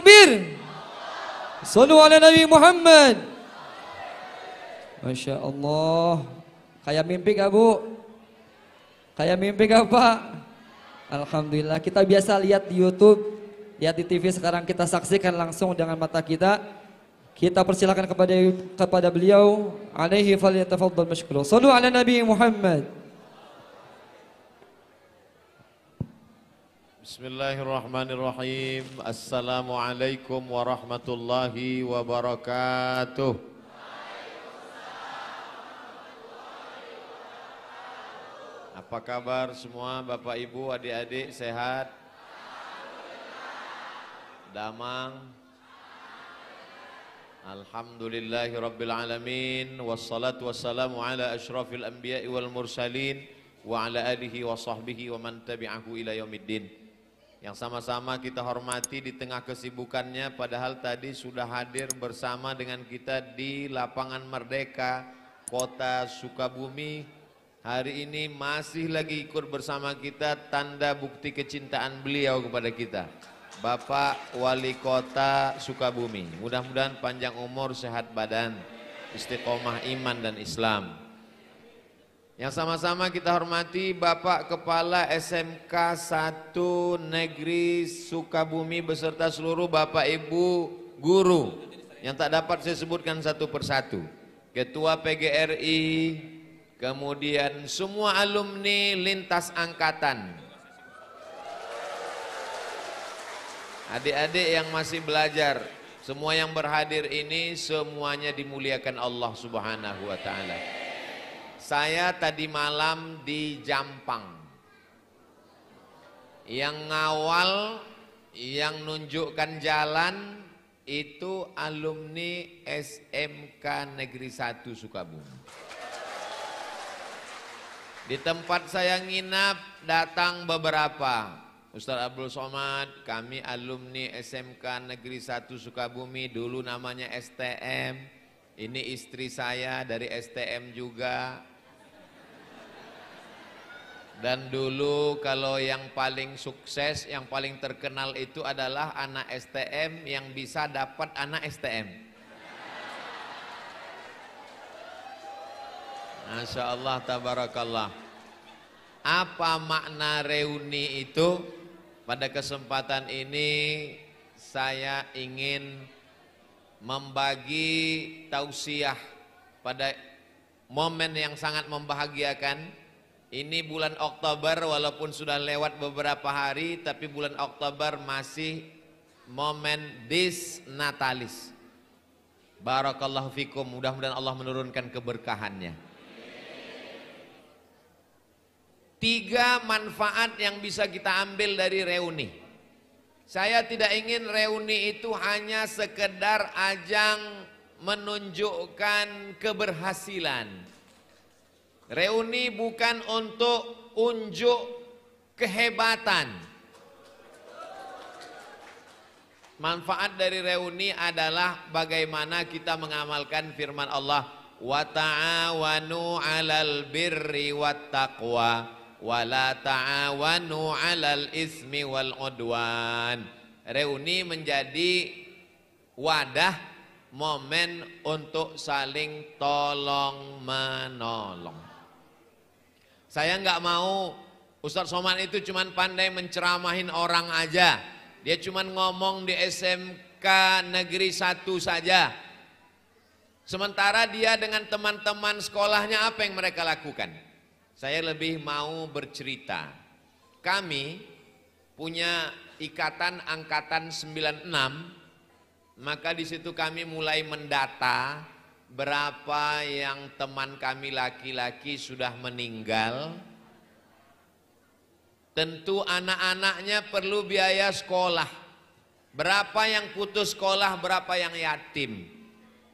takbir Sallu ala Nabi Muhammad. Masya Allah. Kayak mimpi gak Bu? Kayak mimpi gak Pak? Alhamdulillah. Kita biasa lihat di Youtube, lihat di TV. Sekarang kita saksikan langsung dengan mata kita. Kita persilakan kepada kepada beliau. Alaihi falyatafaddal mashkuro. Sallu ala Nabi Muhammad. بسم الله الرحمن الرحيم السلام عليكم ورحمة الله وبركاته Apa kabar semua Bapak Ibu, adik-adik sehat? Damang Alhamdulillahi Rabbil Alamin Wassalatu wassalamu ala ashrafil anbiya wal mursalin Wa ala alihi wa sahbihi wa man tabi'ahu ila yaumiddin yang sama-sama kita hormati di tengah kesibukannya padahal tadi sudah hadir bersama dengan kita di lapangan Merdeka Kota Sukabumi hari ini masih lagi ikut bersama kita tanda bukti kecintaan beliau kepada kita Bapak Wali Kota Sukabumi mudah-mudahan panjang umur sehat badan istiqomah iman dan Islam yang sama-sama kita hormati Bapak Kepala SMK 1 Negeri Sukabumi beserta seluruh Bapak Ibu guru yang tak dapat saya sebutkan satu persatu. Ketua PGRI, kemudian semua alumni lintas angkatan. Adik-adik yang masih belajar, semua yang berhadir ini semuanya dimuliakan Allah Subhanahu wa taala. Saya tadi malam di Jampang. Yang ngawal, yang nunjukkan jalan itu alumni SMK Negeri 1 Sukabumi. Di tempat saya nginap datang beberapa. Ustaz Abdul Somad, kami alumni SMK Negeri 1 Sukabumi, dulu namanya STM. Ini istri saya dari STM juga, dan dulu kalau yang paling sukses, yang paling terkenal itu adalah anak STM yang bisa dapat anak STM. Masya Allah, tabarakallah. Apa makna reuni itu? Pada kesempatan ini saya ingin membagi tausiah pada momen yang sangat membahagiakan ini bulan Oktober walaupun sudah lewat beberapa hari tapi bulan Oktober masih momen disnatalis. Barakallahu fikum, mudah-mudahan Allah menurunkan keberkahannya. Tiga manfaat yang bisa kita ambil dari reuni. Saya tidak ingin reuni itu hanya sekedar ajang menunjukkan keberhasilan Reuni bukan untuk unjuk kehebatan. Manfaat dari reuni adalah bagaimana kita mengamalkan firman Allah wa ta'awanu 'alal birri wa taqwa wa la ta'awanu 'alal ismi wal udwan. Reuni menjadi wadah momen untuk saling tolong menolong. Saya nggak mau Ustadz Soman itu cuman pandai menceramahin orang aja. Dia cuman ngomong di SMK Negeri 1 saja. Sementara dia dengan teman-teman sekolahnya apa yang mereka lakukan? Saya lebih mau bercerita. Kami punya ikatan angkatan 96, maka di situ kami mulai mendata berapa yang teman kami laki-laki sudah meninggal tentu anak-anaknya perlu biaya sekolah berapa yang putus sekolah berapa yang yatim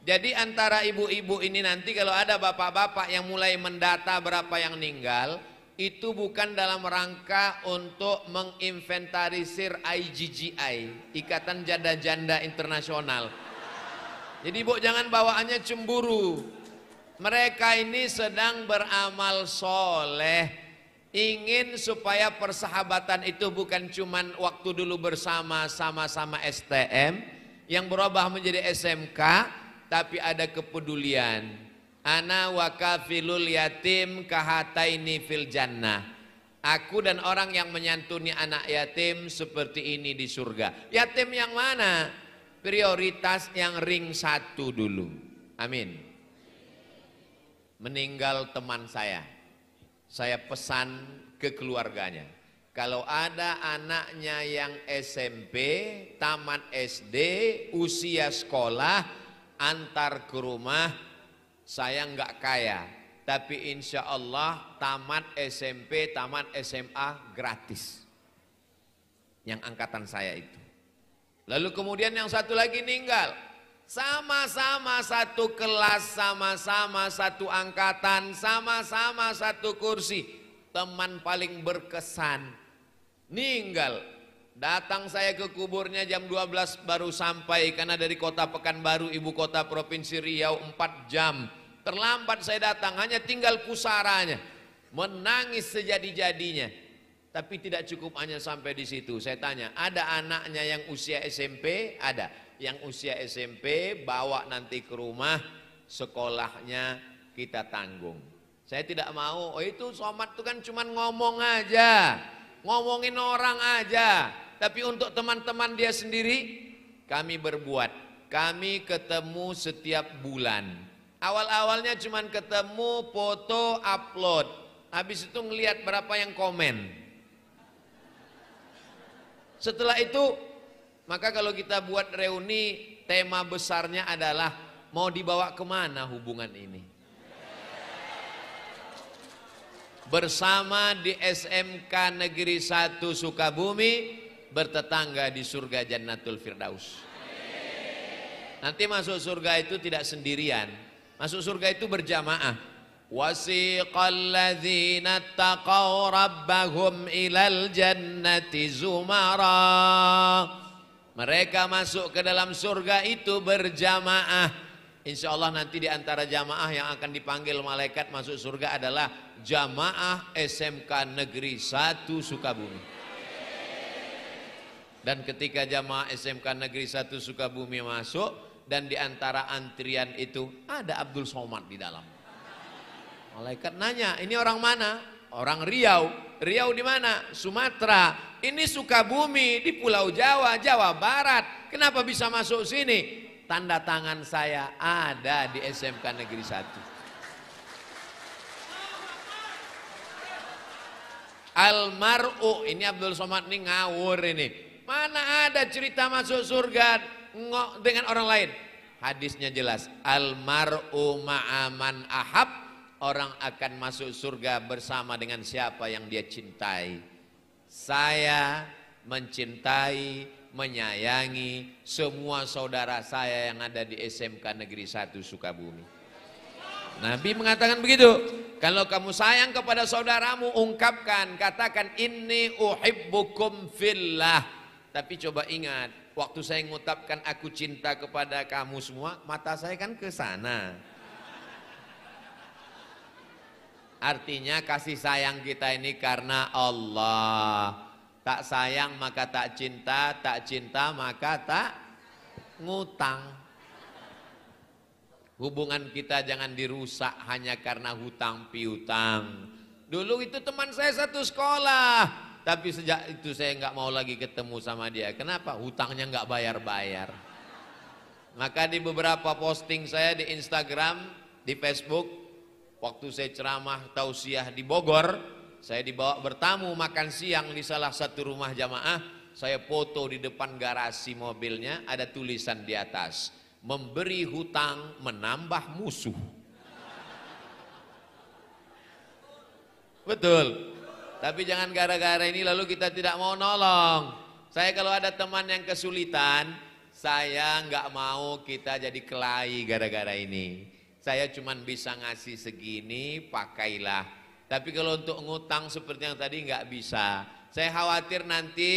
jadi antara ibu-ibu ini nanti kalau ada bapak-bapak yang mulai mendata berapa yang meninggal itu bukan dalam rangka untuk menginventarisir IGGI Ikatan Janda-Janda Internasional jadi bu jangan bawaannya cemburu. Mereka ini sedang beramal soleh. Ingin supaya persahabatan itu bukan cuman waktu dulu bersama sama-sama STM yang berubah menjadi SMK, tapi ada kepedulian. Ana yatim kahataini fil jannah. Aku dan orang yang menyantuni anak yatim seperti ini di surga. Yatim yang mana? prioritas yang ring satu dulu. Amin. Meninggal teman saya, saya pesan ke keluarganya. Kalau ada anaknya yang SMP, tamat SD, usia sekolah, antar ke rumah, saya enggak kaya. Tapi insya Allah tamat SMP, tamat SMA gratis. Yang angkatan saya itu. Lalu kemudian yang satu lagi meninggal. Sama-sama satu kelas, sama-sama satu angkatan, sama-sama satu kursi. Teman paling berkesan. Ninggal. Datang saya ke kuburnya jam 12 baru sampai karena dari kota Pekanbaru ibu kota Provinsi Riau 4 jam. Terlambat saya datang, hanya tinggal pusaranya. Menangis sejadi-jadinya. Tapi tidak cukup hanya sampai di situ. Saya tanya, ada anaknya yang usia SMP? Ada. Yang usia SMP bawa nanti ke rumah sekolahnya kita tanggung. Saya tidak mau, oh itu somat itu kan cuma ngomong aja. Ngomongin orang aja. Tapi untuk teman-teman dia sendiri kami berbuat. Kami ketemu setiap bulan. Awal-awalnya cuma ketemu foto upload. Habis itu ngelihat berapa yang komen. Setelah itu maka kalau kita buat reuni tema besarnya adalah mau dibawa kemana hubungan ini? Bersama di SMK Negeri 1 Sukabumi bertetangga di surga Jannatul Firdaus. Nanti masuk surga itu tidak sendirian. Masuk surga itu berjamaah. وسيق الذين اتقوا ربهم ilal jannati zumara mereka masuk ke dalam surga itu berjamaah Insya Allah nanti di antara jamaah yang akan dipanggil malaikat masuk surga adalah jamaah SMK Negeri 1 Sukabumi. Dan ketika jamaah SMK Negeri 1 Sukabumi masuk dan di antara antrian itu ada Abdul Somad di dalamnya. Malaikat nanya, ini orang mana? Orang Riau. Riau di mana? Sumatera. Ini Sukabumi di Pulau Jawa, Jawa Barat. Kenapa bisa masuk sini? Tanda tangan saya ada di SMK Negeri 1. Almar'u, ini Abdul Somad ini ngawur ini. Mana ada cerita masuk surga ngok dengan orang lain? Hadisnya jelas. Almar'u ma'aman ahab orang akan masuk surga bersama dengan siapa yang dia cintai. Saya mencintai, menyayangi semua saudara saya yang ada di SMK Negeri 1 Sukabumi. Nabi mengatakan begitu, kalau kamu sayang kepada saudaramu, ungkapkan, katakan, ini uhibbukum fillah. Tapi coba ingat, waktu saya mengutapkan aku cinta kepada kamu semua, mata saya kan ke sana. Artinya kasih sayang kita ini karena Allah. Tak sayang maka tak cinta, tak cinta maka tak ngutang. Hubungan kita jangan dirusak hanya karena hutang piutang. Dulu itu teman saya satu sekolah, tapi sejak itu saya nggak mau lagi ketemu sama dia. Kenapa? Hutangnya nggak bayar-bayar. Maka di beberapa posting saya di Instagram, di Facebook, Waktu saya ceramah tausiah di Bogor, saya dibawa bertamu makan siang di salah satu rumah jamaah. Saya foto di depan garasi mobilnya, ada tulisan di atas. Memberi hutang menambah musuh. Betul. Tapi jangan gara-gara ini lalu kita tidak mau nolong. Saya kalau ada teman yang kesulitan, saya nggak mau kita jadi kelahi gara-gara ini. Saya cuma bisa ngasih segini, pakailah. Tapi kalau untuk ngutang seperti yang tadi nggak bisa. Saya khawatir nanti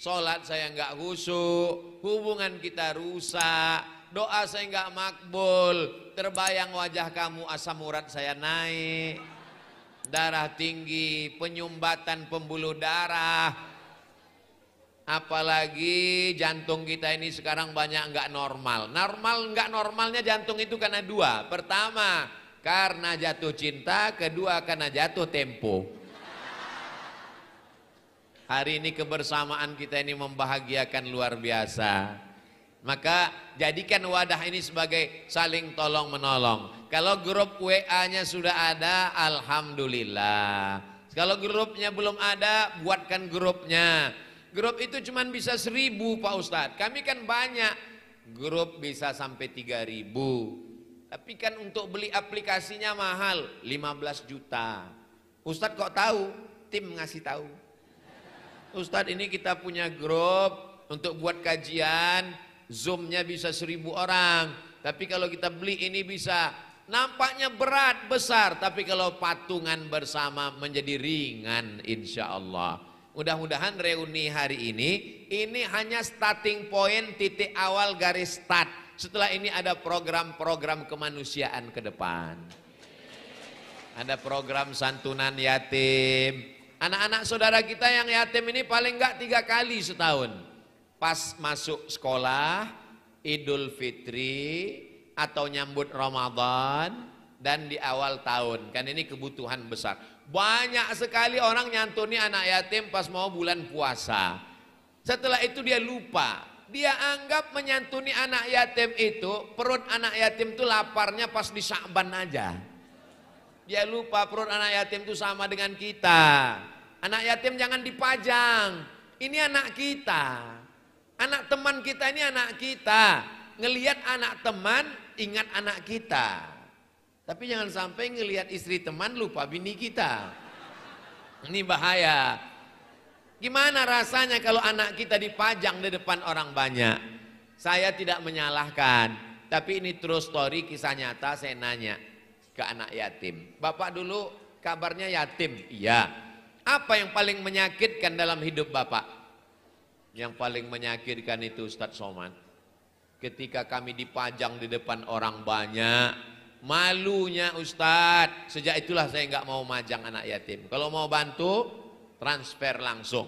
sholat saya nggak khusyuk, hubungan kita rusak, doa saya nggak makbul, terbayang wajah kamu asam urat saya naik, darah tinggi, penyumbatan pembuluh darah, Apalagi jantung kita ini sekarang banyak nggak normal. Normal nggak normalnya jantung itu karena dua. Pertama, karena jatuh cinta, kedua karena jatuh tempo. Hari ini kebersamaan kita ini membahagiakan luar biasa. Maka jadikan wadah ini sebagai saling tolong menolong. Kalau grup WA-nya sudah ada, alhamdulillah. Kalau grupnya belum ada, buatkan grupnya. Grup itu cuma bisa seribu Pak Ustadz. Kami kan banyak. Grup bisa sampai tiga ribu. Tapi kan untuk beli aplikasinya mahal. 15 juta. Ustadz kok tahu? Tim ngasih tahu. Ustadz ini kita punya grup untuk buat kajian. Zoomnya bisa seribu orang. Tapi kalau kita beli ini bisa nampaknya berat besar tapi kalau patungan bersama menjadi ringan insya Allah Mudah-mudahan reuni hari ini, ini hanya starting point, titik awal garis start. Setelah ini ada program-program kemanusiaan ke depan. Ada program santunan yatim. Anak-anak saudara kita yang yatim ini paling enggak tiga kali setahun. Pas masuk sekolah, Idul Fitri, atau nyambut Ramadan, dan di awal tahun. Kan ini kebutuhan besar. Banyak sekali orang nyantuni anak yatim pas mau bulan puasa. Setelah itu dia lupa. Dia anggap menyantuni anak yatim itu, perut anak yatim itu laparnya pas di Sa'ban aja. Dia lupa perut anak yatim itu sama dengan kita. Anak yatim jangan dipajang. Ini anak kita. Anak teman kita ini anak kita. Ngelihat anak teman, ingat anak kita. Tapi jangan sampai ngelihat istri teman lupa bini kita. Ini bahaya. Gimana rasanya kalau anak kita dipajang di depan orang banyak? Saya tidak menyalahkan. Tapi ini true story kisah nyata saya nanya ke anak yatim. Bapak dulu kabarnya yatim. Iya. Apa yang paling menyakitkan dalam hidup Bapak? Yang paling menyakitkan itu Ustadz Somad. Ketika kami dipajang di depan orang banyak, Malunya Ustadz, sejak itulah saya nggak mau majang anak yatim. Kalau mau bantu, transfer langsung.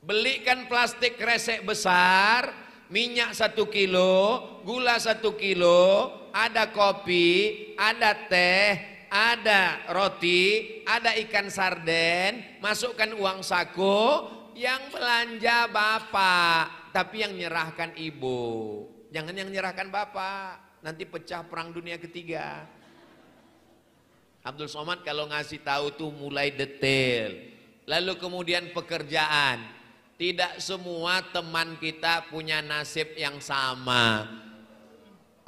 Belikan plastik resek besar, minyak satu kilo, gula satu kilo, ada kopi, ada teh, ada roti, ada ikan sarden, masukkan uang saku, yang belanja bapak, tapi yang nyerahkan ibu. Jangan yang nyerahkan bapak nanti pecah perang dunia ketiga. Abdul Somad kalau ngasih tahu tuh mulai detail. Lalu kemudian pekerjaan. Tidak semua teman kita punya nasib yang sama.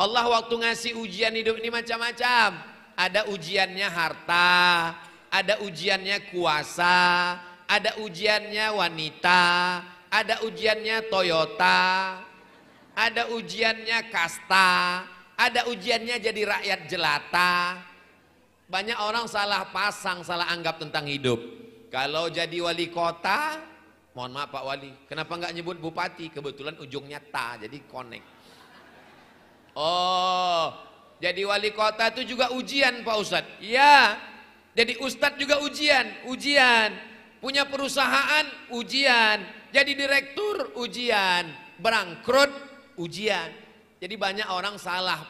Allah waktu ngasih ujian hidup ini macam-macam. Ada ujiannya harta, ada ujiannya kuasa, ada ujiannya wanita, ada ujiannya Toyota, ada ujiannya kasta, ada ujiannya jadi rakyat jelata. Banyak orang salah pasang, salah anggap tentang hidup. Kalau jadi wali kota, mohon maaf Pak Wali, kenapa nggak nyebut bupati? Kebetulan ujungnya ta, jadi connect. Oh, jadi wali kota itu juga ujian Pak Ustadz. Iya, jadi Ustadz juga ujian, ujian. Punya perusahaan, ujian. Jadi direktur, ujian. Berangkrut, ujian jadi banyak orang salah.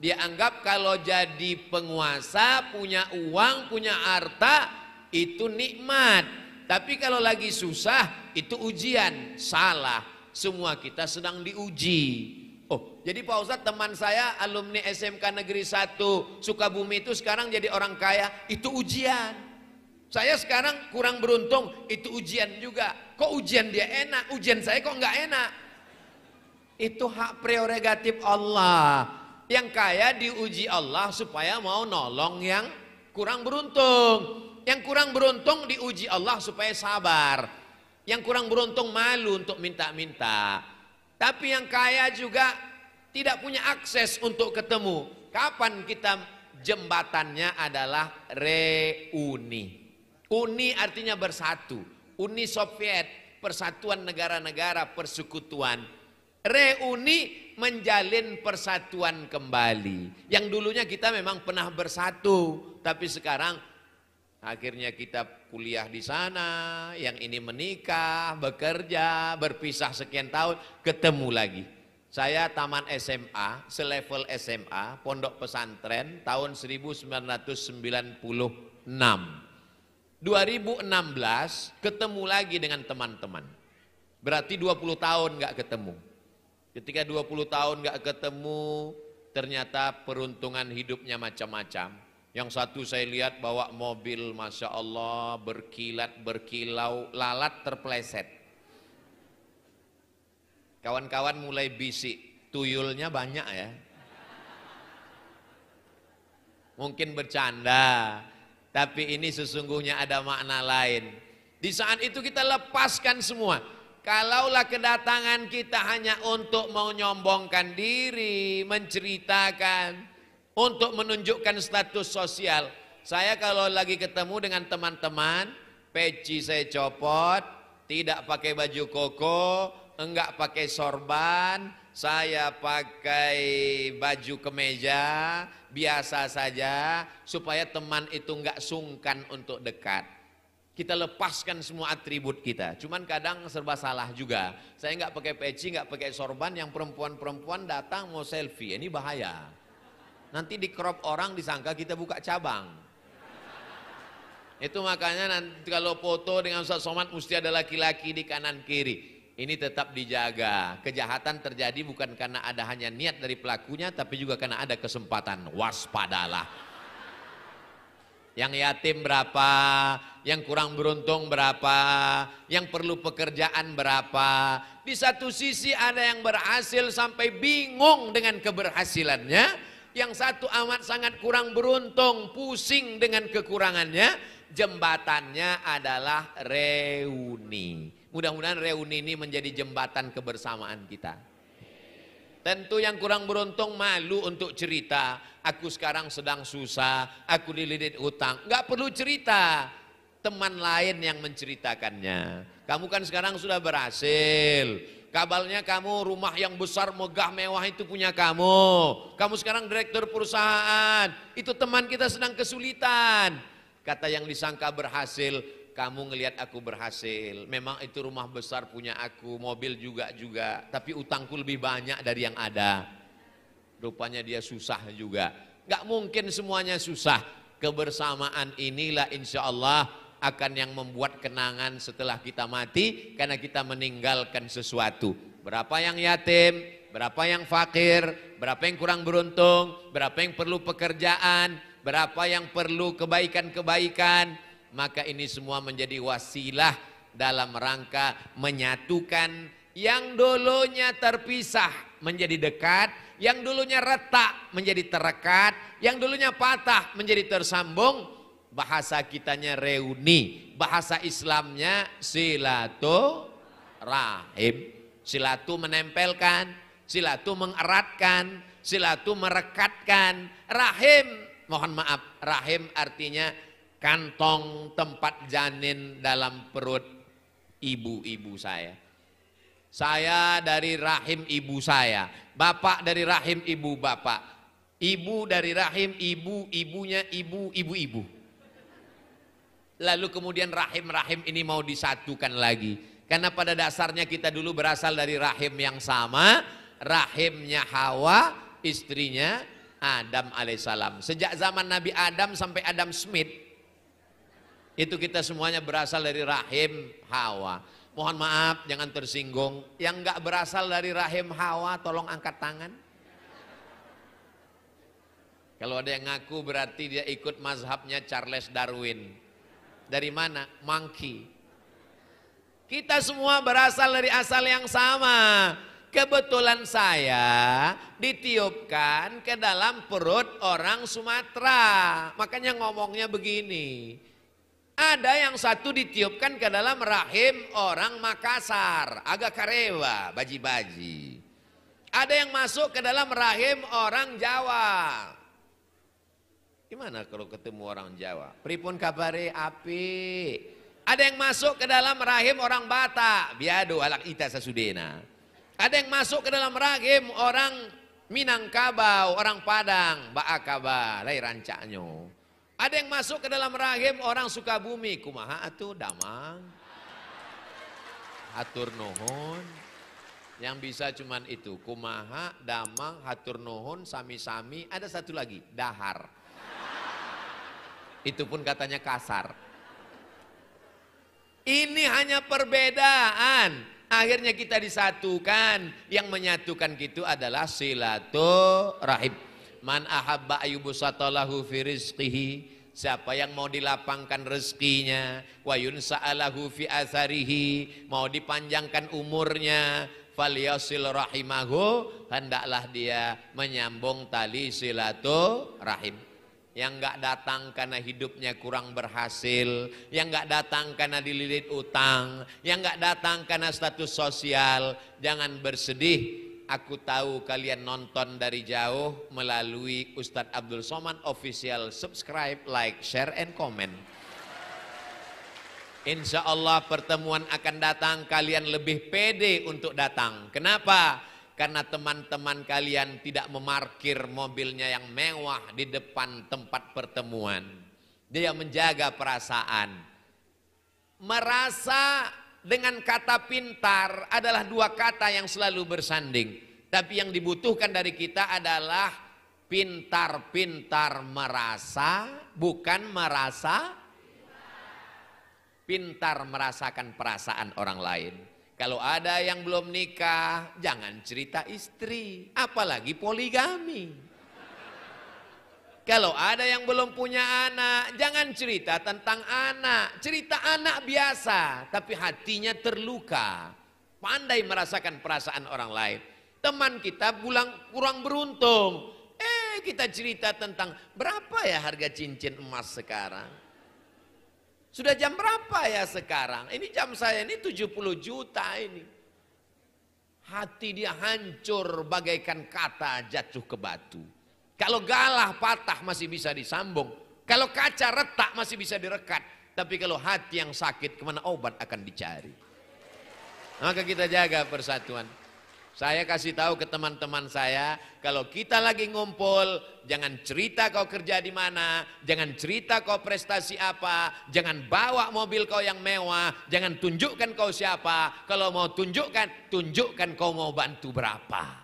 Dia anggap kalau jadi penguasa, punya uang, punya harta, itu nikmat. Tapi kalau lagi susah, itu ujian. Salah. Semua kita sedang diuji. Oh, jadi Pak Ustadz teman saya alumni SMK Negeri 1 Sukabumi itu sekarang jadi orang kaya, itu ujian. Saya sekarang kurang beruntung, itu ujian juga. Kok ujian dia enak, ujian saya kok enggak enak? Itu hak prerogatif Allah. Yang kaya diuji Allah supaya mau nolong yang kurang beruntung. Yang kurang beruntung diuji Allah supaya sabar. Yang kurang beruntung malu untuk minta-minta. Tapi yang kaya juga tidak punya akses untuk ketemu. Kapan kita jembatannya adalah reuni. Uni artinya bersatu. Uni Soviet, persatuan negara-negara, persekutuan reuni menjalin persatuan kembali. Yang dulunya kita memang pernah bersatu, tapi sekarang akhirnya kita kuliah di sana, yang ini menikah, bekerja, berpisah sekian tahun, ketemu lagi. Saya taman SMA, selevel SMA, pondok pesantren tahun 1996. 2016 ketemu lagi dengan teman-teman. Berarti 20 tahun nggak ketemu Ketika 20 tahun gak ketemu, ternyata peruntungan hidupnya macam-macam. Yang satu saya lihat bawa mobil, Masya Allah, berkilat, berkilau, lalat terpleset. Kawan-kawan mulai bisik, tuyulnya banyak ya. Mungkin bercanda, tapi ini sesungguhnya ada makna lain. Di saat itu kita lepaskan semua. Kalaulah kedatangan kita hanya untuk menyombongkan diri, menceritakan, untuk menunjukkan status sosial. Saya kalau lagi ketemu dengan teman-teman, peci saya copot, tidak pakai baju koko, enggak pakai sorban, saya pakai baju kemeja, biasa saja, supaya teman itu enggak sungkan untuk dekat. Kita lepaskan semua atribut kita. Cuman kadang serba salah juga. Saya nggak pakai peci, nggak pakai sorban. Yang perempuan-perempuan datang mau selfie. Ini bahaya. Nanti di crop orang disangka kita buka cabang. Itu makanya nanti kalau foto dengan Ustaz Somad mesti ada laki-laki di kanan kiri. Ini tetap dijaga. Kejahatan terjadi bukan karena ada hanya niat dari pelakunya tapi juga karena ada kesempatan. Waspadalah yang yatim berapa, yang kurang beruntung berapa, yang perlu pekerjaan berapa. Di satu sisi ada yang berhasil sampai bingung dengan keberhasilannya, yang satu amat sangat kurang beruntung, pusing dengan kekurangannya. Jembatannya adalah reuni. Mudah-mudahan reuni ini menjadi jembatan kebersamaan kita. Tentu yang kurang beruntung malu untuk cerita. Aku sekarang sedang susah, aku dililit utang. Enggak perlu cerita, teman lain yang menceritakannya. Kamu kan sekarang sudah berhasil. Kabarnya kamu rumah yang besar, megah, mewah itu punya kamu. Kamu sekarang direktur perusahaan. Itu teman kita sedang kesulitan. Kata yang disangka berhasil, kamu ngelihat aku berhasil. Memang itu rumah besar punya aku, mobil juga juga, tapi utangku lebih banyak dari yang ada. Rupanya dia susah juga. Gak mungkin semuanya susah. Kebersamaan inilah insya Allah akan yang membuat kenangan setelah kita mati karena kita meninggalkan sesuatu. Berapa yang yatim, berapa yang fakir, berapa yang kurang beruntung, berapa yang perlu pekerjaan, berapa yang perlu kebaikan-kebaikan, maka ini semua menjadi wasilah dalam rangka menyatukan yang dulunya terpisah menjadi dekat, yang dulunya retak menjadi terekat, yang dulunya patah menjadi tersambung. Bahasa kitanya reuni, bahasa Islamnya silatu rahim. Silatu menempelkan, silatu mengeratkan, silatu merekatkan, rahim. Mohon maaf, rahim artinya kantong tempat janin dalam perut ibu-ibu saya. Saya dari rahim ibu saya, bapak dari rahim ibu bapak, ibu dari rahim ibu, ibunya ibu, ibu-ibu. Lalu kemudian rahim-rahim ini mau disatukan lagi. Karena pada dasarnya kita dulu berasal dari rahim yang sama, rahimnya Hawa, istrinya Adam alaihissalam. Sejak zaman Nabi Adam sampai Adam Smith, itu kita semuanya berasal dari rahim Hawa. Mohon maaf, jangan tersinggung. Yang nggak berasal dari rahim Hawa, tolong angkat tangan. Kalau ada yang ngaku berarti dia ikut mazhabnya Charles Darwin. Dari mana? Monkey. Kita semua berasal dari asal yang sama. Kebetulan saya ditiupkan ke dalam perut orang Sumatera. Makanya ngomongnya begini. Ada yang satu ditiupkan ke dalam rahim orang Makassar, agak karewa, baji-baji. Ada yang masuk ke dalam rahim orang Jawa. Gimana kalau ketemu orang Jawa? Pripun kabare api. Ada yang masuk ke dalam rahim orang Batak, biado alak ita sasudena. Ada yang masuk ke dalam rahim orang Minangkabau, orang Padang, baakaba, lai rancaknya. Ada yang masuk ke dalam rahim orang Sukabumi, kumaha atuh damang. Hatur nuhun. Yang bisa cuman itu, kumaha, damang, hatur nuhun, sami-sami, ada satu lagi, dahar. Itu pun katanya kasar. Ini hanya perbedaan. Akhirnya kita disatukan. Yang menyatukan itu adalah silaturahim. Man ahabba ayyubusatalahu fi rizqihi Siapa yang mau dilapangkan rezekinya, wa yunsa'alahu fi asarihi, mau dipanjangkan umurnya, yasil rahimahu, hendaklah dia menyambung tali silaturahim. Yang nggak datang karena hidupnya kurang berhasil, yang nggak datang karena dililit utang, yang nggak datang karena status sosial, jangan bersedih, Aku tahu kalian nonton dari jauh melalui Ustadz Abdul Somad official. Subscribe, like, share, and comment. Insya Allah pertemuan akan datang, kalian lebih pede untuk datang. Kenapa? Karena teman-teman kalian tidak memarkir mobilnya yang mewah di depan tempat pertemuan. Dia menjaga perasaan. Merasa dengan kata pintar adalah dua kata yang selalu bersanding. Tapi yang dibutuhkan dari kita adalah pintar-pintar merasa, bukan merasa pintar merasakan perasaan orang lain. Kalau ada yang belum nikah, jangan cerita istri, apalagi poligami. Kalau ada yang belum punya anak, jangan cerita tentang anak. Cerita anak biasa, tapi hatinya terluka. Pandai merasakan perasaan orang lain. Teman kita pulang kurang beruntung. Eh, kita cerita tentang berapa ya harga cincin emas sekarang? Sudah jam berapa ya sekarang? Ini jam saya ini 70 juta ini. Hati dia hancur bagaikan kata jatuh ke batu. Kalau galah patah masih bisa disambung. Kalau kaca retak masih bisa direkat. Tapi kalau hati yang sakit kemana obat akan dicari. Maka kita jaga persatuan. Saya kasih tahu ke teman-teman saya, kalau kita lagi ngumpul, jangan cerita kau kerja di mana, jangan cerita kau prestasi apa, jangan bawa mobil kau yang mewah, jangan tunjukkan kau siapa. Kalau mau tunjukkan, tunjukkan kau mau bantu berapa.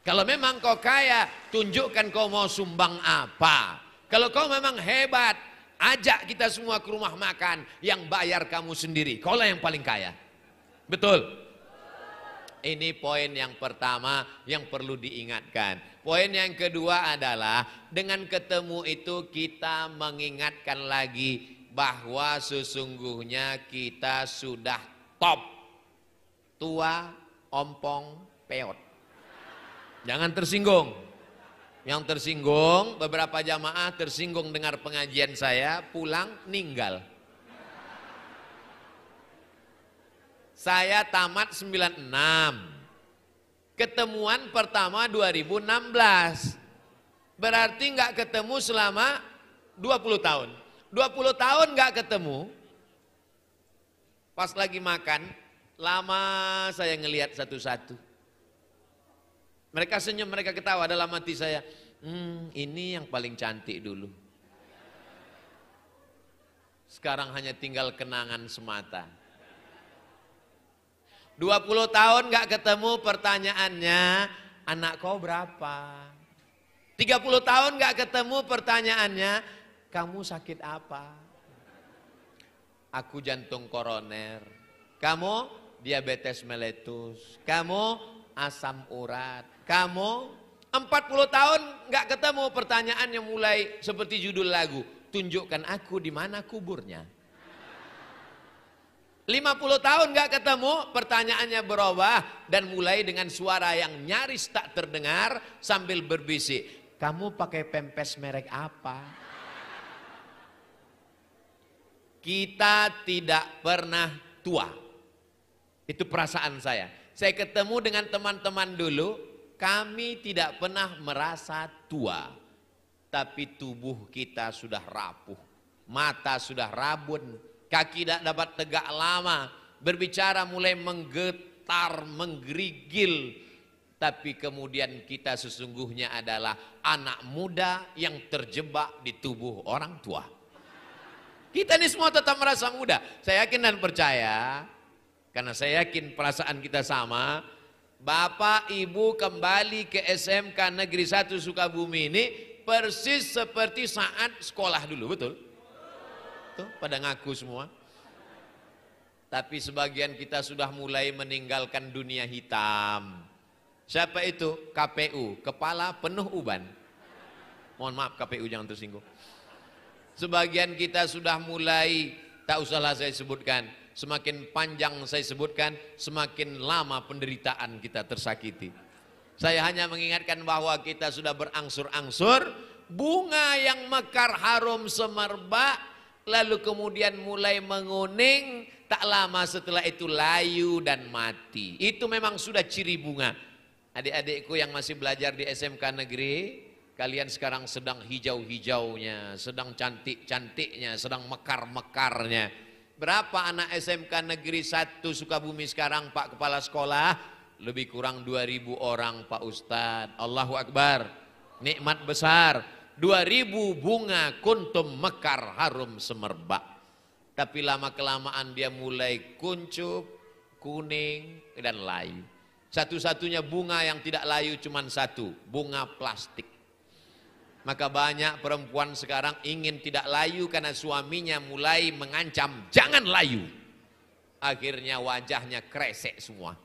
Kalau memang kau kaya, tunjukkan kau mau sumbang apa. Kalau kau memang hebat, ajak kita semua ke rumah makan yang bayar kamu sendiri. Kaulah yang paling kaya. Betul? Ini poin yang pertama yang perlu diingatkan. Poin yang kedua adalah dengan ketemu itu kita mengingatkan lagi bahwa sesungguhnya kita sudah top. Tua, ompong, peot. Jangan tersinggung. Yang tersinggung, beberapa jamaah tersinggung dengar pengajian saya, pulang ninggal. Saya tamat 96. Ketemuan pertama 2016. Berarti nggak ketemu selama 20 tahun. 20 tahun nggak ketemu. Pas lagi makan, lama saya ngelihat satu-satu. Mereka senyum, mereka ketawa dalam hati saya. Hmm, ini yang paling cantik dulu. Sekarang hanya tinggal kenangan semata. 20 tahun gak ketemu pertanyaannya, anak kau berapa? 30 tahun gak ketemu pertanyaannya, kamu sakit apa? Aku jantung koroner. Kamu diabetes meletus. Kamu asam urat kamu 40 tahun nggak ketemu pertanyaan yang mulai seperti judul lagu tunjukkan aku di mana kuburnya 50 tahun nggak ketemu pertanyaannya berubah dan mulai dengan suara yang nyaris tak terdengar sambil berbisik kamu pakai pempes merek apa kita tidak pernah tua itu perasaan saya saya ketemu dengan teman-teman dulu kami tidak pernah merasa tua, tapi tubuh kita sudah rapuh, mata sudah rabun, kaki tidak dapat tegak lama, berbicara mulai menggetar, menggerigil, tapi kemudian kita sesungguhnya adalah anak muda yang terjebak di tubuh orang tua. Kita ini semua tetap merasa muda. Saya yakin dan percaya, karena saya yakin perasaan kita sama, Bapak Ibu kembali ke SMK Negeri 1 Sukabumi ini persis seperti saat sekolah dulu, betul? Tuh, pada ngaku semua. Tapi sebagian kita sudah mulai meninggalkan dunia hitam. Siapa itu? KPU, kepala penuh uban. Mohon maaf KPU jangan tersinggung. Sebagian kita sudah mulai, tak usahlah saya sebutkan, semakin panjang saya sebutkan, semakin lama penderitaan kita tersakiti. Saya hanya mengingatkan bahwa kita sudah berangsur-angsur, bunga yang mekar harum semerbak, lalu kemudian mulai menguning, tak lama setelah itu layu dan mati. Itu memang sudah ciri bunga. Adik-adikku yang masih belajar di SMK negeri, kalian sekarang sedang hijau-hijaunya, sedang cantik-cantiknya, sedang mekar-mekarnya. Berapa anak SMK Negeri 1 Sukabumi sekarang Pak Kepala Sekolah? Lebih kurang 2000 orang Pak Ustadz. Allahu Akbar. Nikmat besar. 2000 bunga kuntum mekar harum semerbak. Tapi lama-kelamaan dia mulai kuncup, kuning, dan layu. Satu-satunya bunga yang tidak layu cuma satu, bunga plastik. Maka banyak perempuan sekarang ingin tidak layu karena suaminya mulai mengancam, jangan layu. Akhirnya wajahnya kresek semua.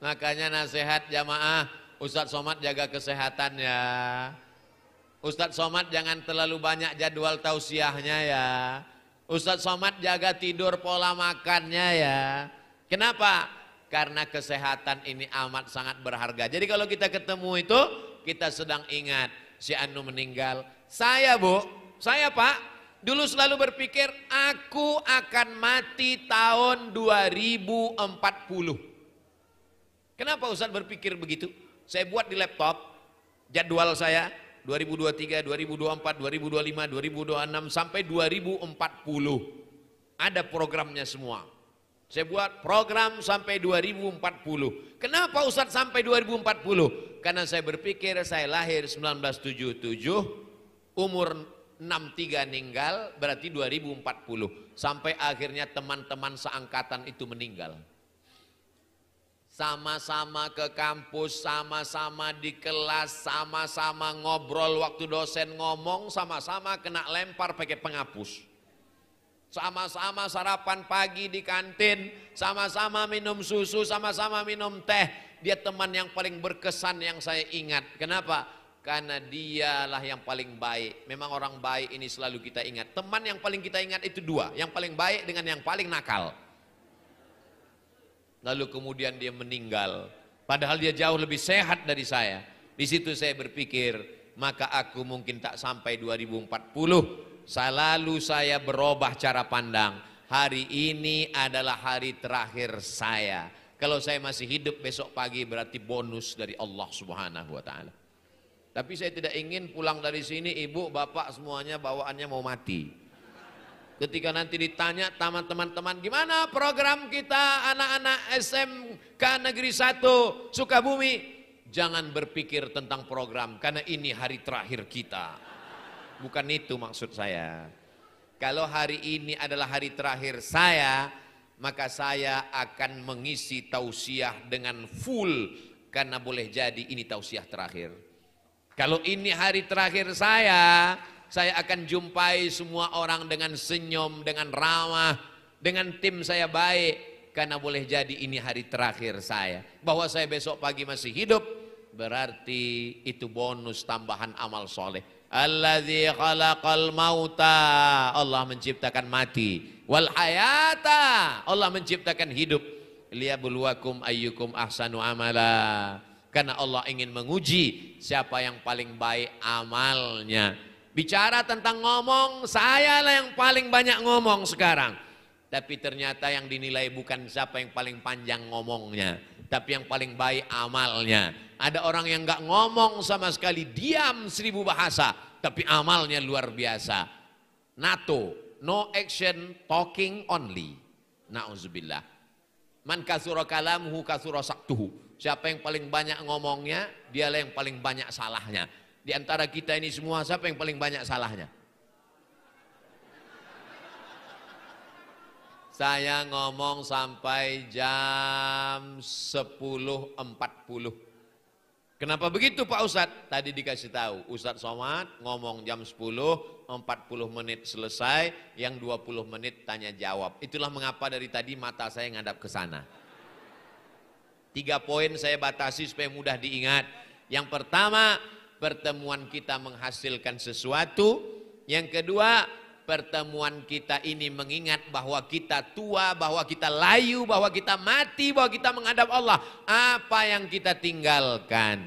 Makanya nasihat jamaah, Ustadz Somad jaga kesehatan ya. Ustadz Somad jangan terlalu banyak jadwal tausiahnya ya. Ustadz Somad jaga tidur pola makannya ya. Kenapa? karena kesehatan ini amat sangat berharga. Jadi kalau kita ketemu itu, kita sedang ingat si Anu meninggal. Saya bu, saya pak, dulu selalu berpikir aku akan mati tahun 2040. Kenapa Ustaz berpikir begitu? Saya buat di laptop jadwal saya 2023, 2024, 2025, 2026 sampai 2040. Ada programnya semua. Saya buat program sampai 2040. Kenapa Ustadz sampai 2040? Karena saya berpikir saya lahir 1977, umur 63 meninggal, berarti 2040. Sampai akhirnya teman-teman seangkatan itu meninggal. Sama-sama ke kampus, sama-sama di kelas, sama-sama ngobrol waktu dosen ngomong, sama-sama kena lempar pakai penghapus. Sama-sama sarapan pagi di kantin, sama-sama minum susu, sama-sama minum teh. Dia teman yang paling berkesan yang saya ingat. Kenapa? Karena dialah yang paling baik. Memang orang baik ini selalu kita ingat. Teman yang paling kita ingat itu dua, yang paling baik dengan yang paling nakal. Lalu kemudian dia meninggal. Padahal dia jauh lebih sehat dari saya. Di situ saya berpikir, maka aku mungkin tak sampai 2040, Selalu saya berubah cara pandang. Hari ini adalah hari terakhir saya. Kalau saya masih hidup besok pagi berarti bonus dari Allah Subhanahu wa taala. Tapi saya tidak ingin pulang dari sini ibu, bapak semuanya bawaannya mau mati. Ketika nanti ditanya sama teman-teman, gimana program kita anak-anak SMK Negeri 1 Sukabumi? Jangan berpikir tentang program karena ini hari terakhir kita bukan itu maksud saya. Kalau hari ini adalah hari terakhir saya, maka saya akan mengisi tausiah dengan full karena boleh jadi ini tausiah terakhir. Kalau ini hari terakhir saya, saya akan jumpai semua orang dengan senyum, dengan ramah, dengan tim saya baik karena boleh jadi ini hari terakhir saya. Bahwa saya besok pagi masih hidup berarti itu bonus tambahan amal soleh Alladzi khalaqal mauta. Allah menciptakan mati. Wal hayata. Allah menciptakan hidup. Liyabluwakum ayyukum ahsanu amala. Karena Allah ingin menguji siapa yang paling baik amalnya. Bicara tentang ngomong, saya lah yang paling banyak ngomong sekarang. Tapi ternyata yang dinilai bukan siapa yang paling panjang ngomongnya tapi yang paling baik amalnya. Ada orang yang nggak ngomong sama sekali, diam seribu bahasa, tapi amalnya luar biasa. NATO, no action, talking only. Nauzubillah. Man kasura kalamuhu kasura saktuhu. Siapa yang paling banyak ngomongnya, dialah yang paling banyak salahnya. Di antara kita ini semua, siapa yang paling banyak salahnya? Saya ngomong sampai jam 10.40. Kenapa begitu Pak Ustadz? Tadi dikasih tahu, Ustadz Somad ngomong jam 10, 40 menit selesai, yang 20 menit tanya jawab. Itulah mengapa dari tadi mata saya ngadap ke sana. Tiga poin saya batasi supaya mudah diingat. Yang pertama, pertemuan kita menghasilkan sesuatu. Yang kedua, pertemuan kita ini mengingat bahwa kita tua, bahwa kita layu, bahwa kita mati, bahwa kita menghadap Allah. Apa yang kita tinggalkan?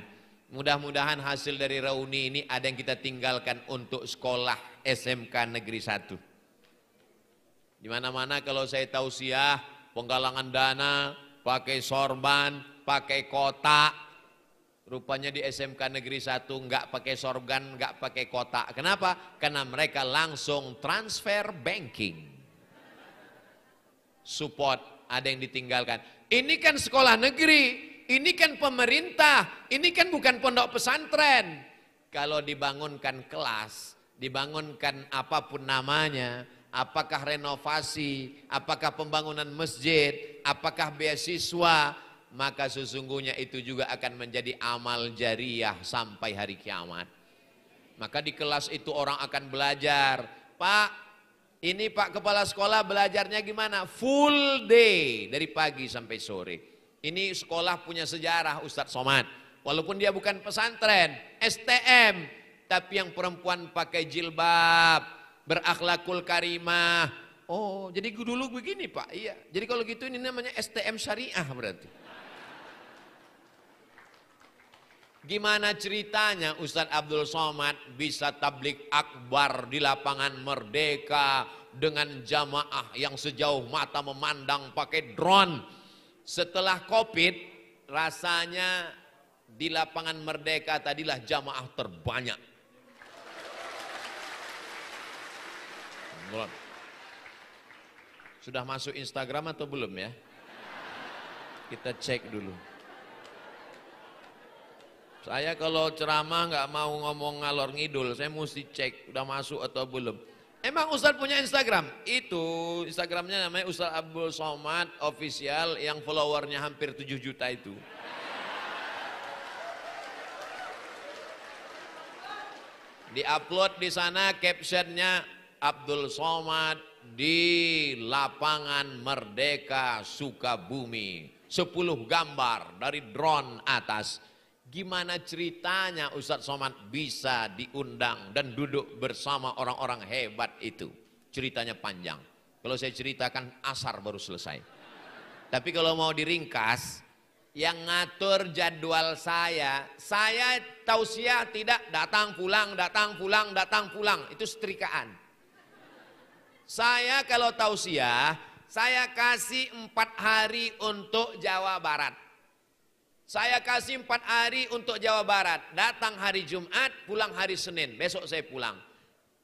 Mudah-mudahan hasil dari reuni ini ada yang kita tinggalkan untuk sekolah SMK Negeri 1. Di mana-mana kalau saya tahu siah, penggalangan dana, pakai sorban, pakai kotak, Rupanya di SMK Negeri 1 nggak pakai sorban, nggak pakai kotak. Kenapa? Karena mereka langsung transfer banking. Support, ada yang ditinggalkan. Ini kan sekolah negeri, ini kan pemerintah, ini kan bukan pondok pesantren. Kalau dibangunkan kelas, dibangunkan apapun namanya, apakah renovasi, apakah pembangunan masjid, apakah beasiswa, maka sesungguhnya itu juga akan menjadi amal jariah sampai hari kiamat. Maka di kelas itu orang akan belajar, Pak, ini Pak Kepala Sekolah belajarnya gimana? Full day, dari pagi sampai sore. Ini sekolah punya sejarah Ustadz Somad. Walaupun dia bukan pesantren, STM, tapi yang perempuan pakai jilbab, berakhlakul karimah. Oh, jadi dulu begini Pak, iya. Jadi kalau gitu ini namanya STM syariah berarti. Gimana ceritanya Ustadz Abdul Somad bisa tablik akbar di lapangan Merdeka dengan jamaah yang sejauh mata memandang pakai drone. Setelah Covid rasanya di lapangan Merdeka tadilah jamaah terbanyak. Sudah masuk Instagram atau belum ya? Kita cek dulu. Saya kalau ceramah nggak mau ngomong ngalor ngidul, saya mesti cek udah masuk atau belum. Emang Ustadz punya Instagram? Itu Instagramnya namanya Ustadz Abdul Somad official yang followernya hampir 7 juta itu. Di upload di sana captionnya Abdul Somad di lapangan Merdeka Sukabumi. 10 gambar dari drone atas Gimana ceritanya Ustadz Somad bisa diundang dan duduk bersama orang-orang hebat itu? Ceritanya panjang. Kalau saya ceritakan asar baru selesai. Tapi kalau mau diringkas, yang ngatur jadwal saya, saya tausiah tidak datang pulang, datang pulang, datang pulang. Itu setrikaan. Saya kalau tausiah, saya kasih empat hari untuk Jawa Barat. Saya kasih empat hari untuk Jawa Barat. Datang hari Jumat, pulang hari Senin. Besok saya pulang.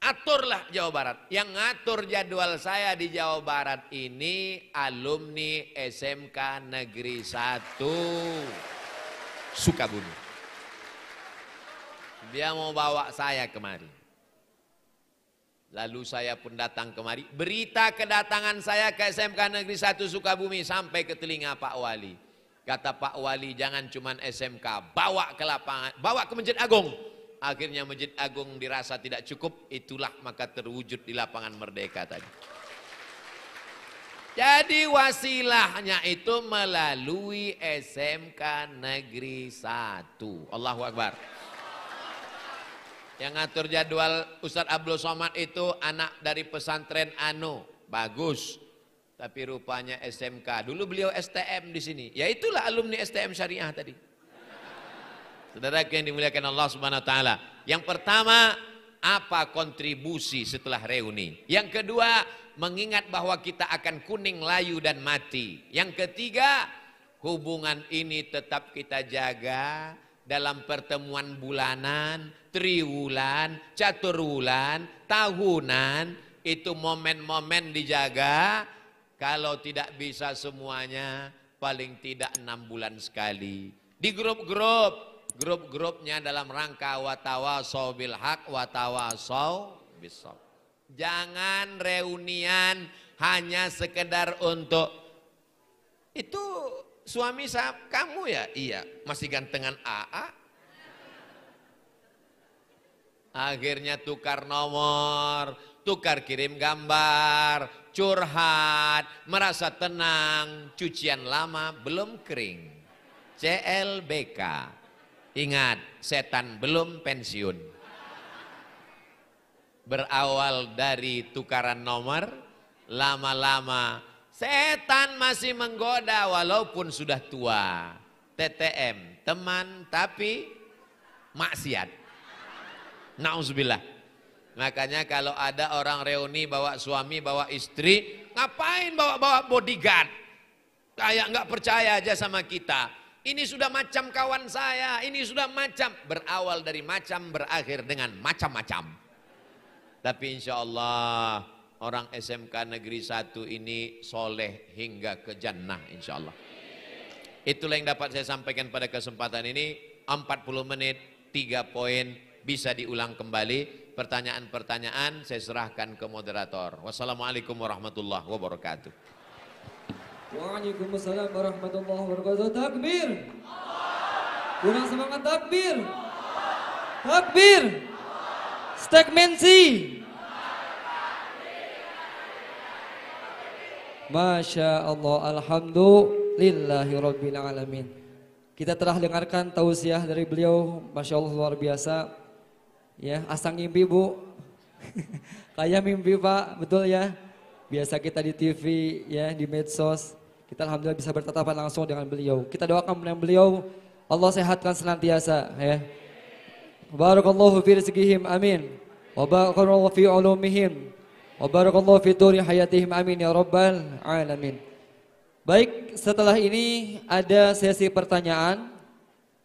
Aturlah Jawa Barat. Yang ngatur jadwal saya di Jawa Barat ini alumni SMK Negeri 1 Sukabumi. Dia mau bawa saya kemari. Lalu saya pun datang kemari. Berita kedatangan saya ke SMK Negeri 1 Sukabumi sampai ke telinga Pak Wali. Kata Pak Wali jangan cuma SMK, bawa ke lapangan, bawa ke Masjid Agung. Akhirnya Masjid Agung dirasa tidak cukup, itulah maka terwujud di lapangan merdeka tadi. Jadi wasilahnya itu melalui SMK Negeri 1. Allahu Akbar. Yang ngatur jadwal Ustadz Abdul Somad itu anak dari pesantren Anu. Bagus. Tapi rupanya SMK. Dulu beliau STM di sini. Ya itulah alumni STM Syariah tadi. Saudara yang dimuliakan Allah Subhanahu wa taala. Yang pertama, apa kontribusi setelah reuni? Yang kedua, mengingat bahwa kita akan kuning, layu dan mati. Yang ketiga, hubungan ini tetap kita jaga dalam pertemuan bulanan, triwulan, caturwulan, tahunan, itu momen-momen dijaga kalau tidak bisa semuanya, paling tidak enam bulan sekali. Di grup-grup, grup-grupnya dalam rangka watawa bil hak, watawa bisab. Jangan reunian hanya sekedar untuk itu suami sahab kamu ya? Iya, masih gantengan AA. Akhirnya tukar nomor, tukar kirim gambar, curhat, merasa tenang, cucian lama belum kering. CLBK. Ingat, setan belum pensiun. Berawal dari tukaran nomor, lama-lama setan masih menggoda walaupun sudah tua. TTM, teman tapi maksiat. Nauzubillah. Makanya kalau ada orang reuni bawa suami, bawa istri, ngapain bawa-bawa bodyguard? Kayak nggak percaya aja sama kita. Ini sudah macam kawan saya, ini sudah macam. Berawal dari macam, berakhir dengan macam-macam. Tapi insya Allah orang SMK Negeri 1 ini soleh hingga ke jannah insya Allah. Itulah yang dapat saya sampaikan pada kesempatan ini. 40 menit, 3 poin, bisa diulang kembali pertanyaan-pertanyaan saya serahkan ke moderator. Wassalamualaikum warahmatullahi wabarakatuh. Waalaikumsalam warahmatullahi wabarakatuh. Takbir. Kurang semangat takbir. Takbir. Stagmensi. Masya Allah, Alhamdulillahi Rabbil Alamin. Kita telah dengarkan tausiah dari beliau, Masya Allah luar biasa. Ya, asal mimpi Bu. Kayak mimpi Pak, betul ya. Biasa kita di TV, ya, di medsos. Kita alhamdulillah bisa bertatapan langsung dengan beliau. Kita doakan dengan beliau, Allah sehatkan senantiasa ya. Barakallahu fi rizqihim amin. Wa barakallahu fi ulumihim. Wa barakallahu fi turi hayatihim amin ya rabbal alamin. Baik, setelah ini ada sesi pertanyaan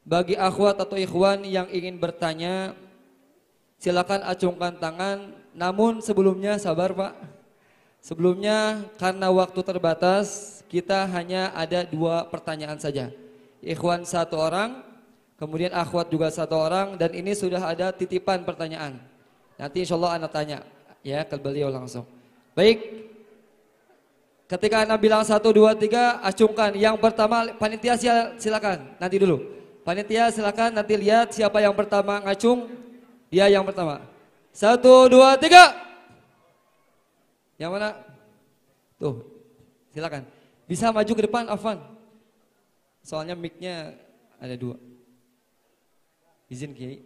bagi akhwat atau ikhwan yang ingin bertanya Silakan acungkan tangan, namun sebelumnya sabar Pak. Sebelumnya karena waktu terbatas, kita hanya ada dua pertanyaan saja. Ikhwan satu orang, kemudian akhwat juga satu orang, dan ini sudah ada titipan pertanyaan. Nanti insya Allah anak tanya ya ke beliau langsung. Baik, ketika anak bilang satu, dua, tiga, acungkan. Yang pertama, panitia silakan, nanti dulu. Panitia silakan nanti lihat siapa yang pertama ngacung, Ya yang pertama. Satu, dua, tiga. Yang mana? Tuh, silakan. Bisa maju ke depan, Afan. Soalnya mic-nya ada dua. Izin Kiai.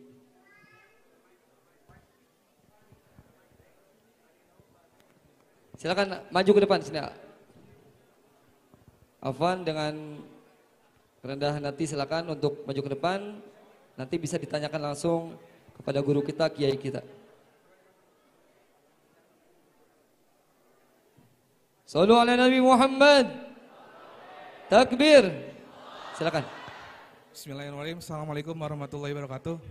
Silakan maju ke depan sini. Afan dengan rendah hati silakan untuk maju ke depan. Nanti bisa ditanyakan langsung kepada guru kita, kiai kita. Salu ala Nabi Muhammad. Takbir. Silakan. Bismillahirrahmanirrahim. Assalamualaikum warahmatullahi wabarakatuh. Eh,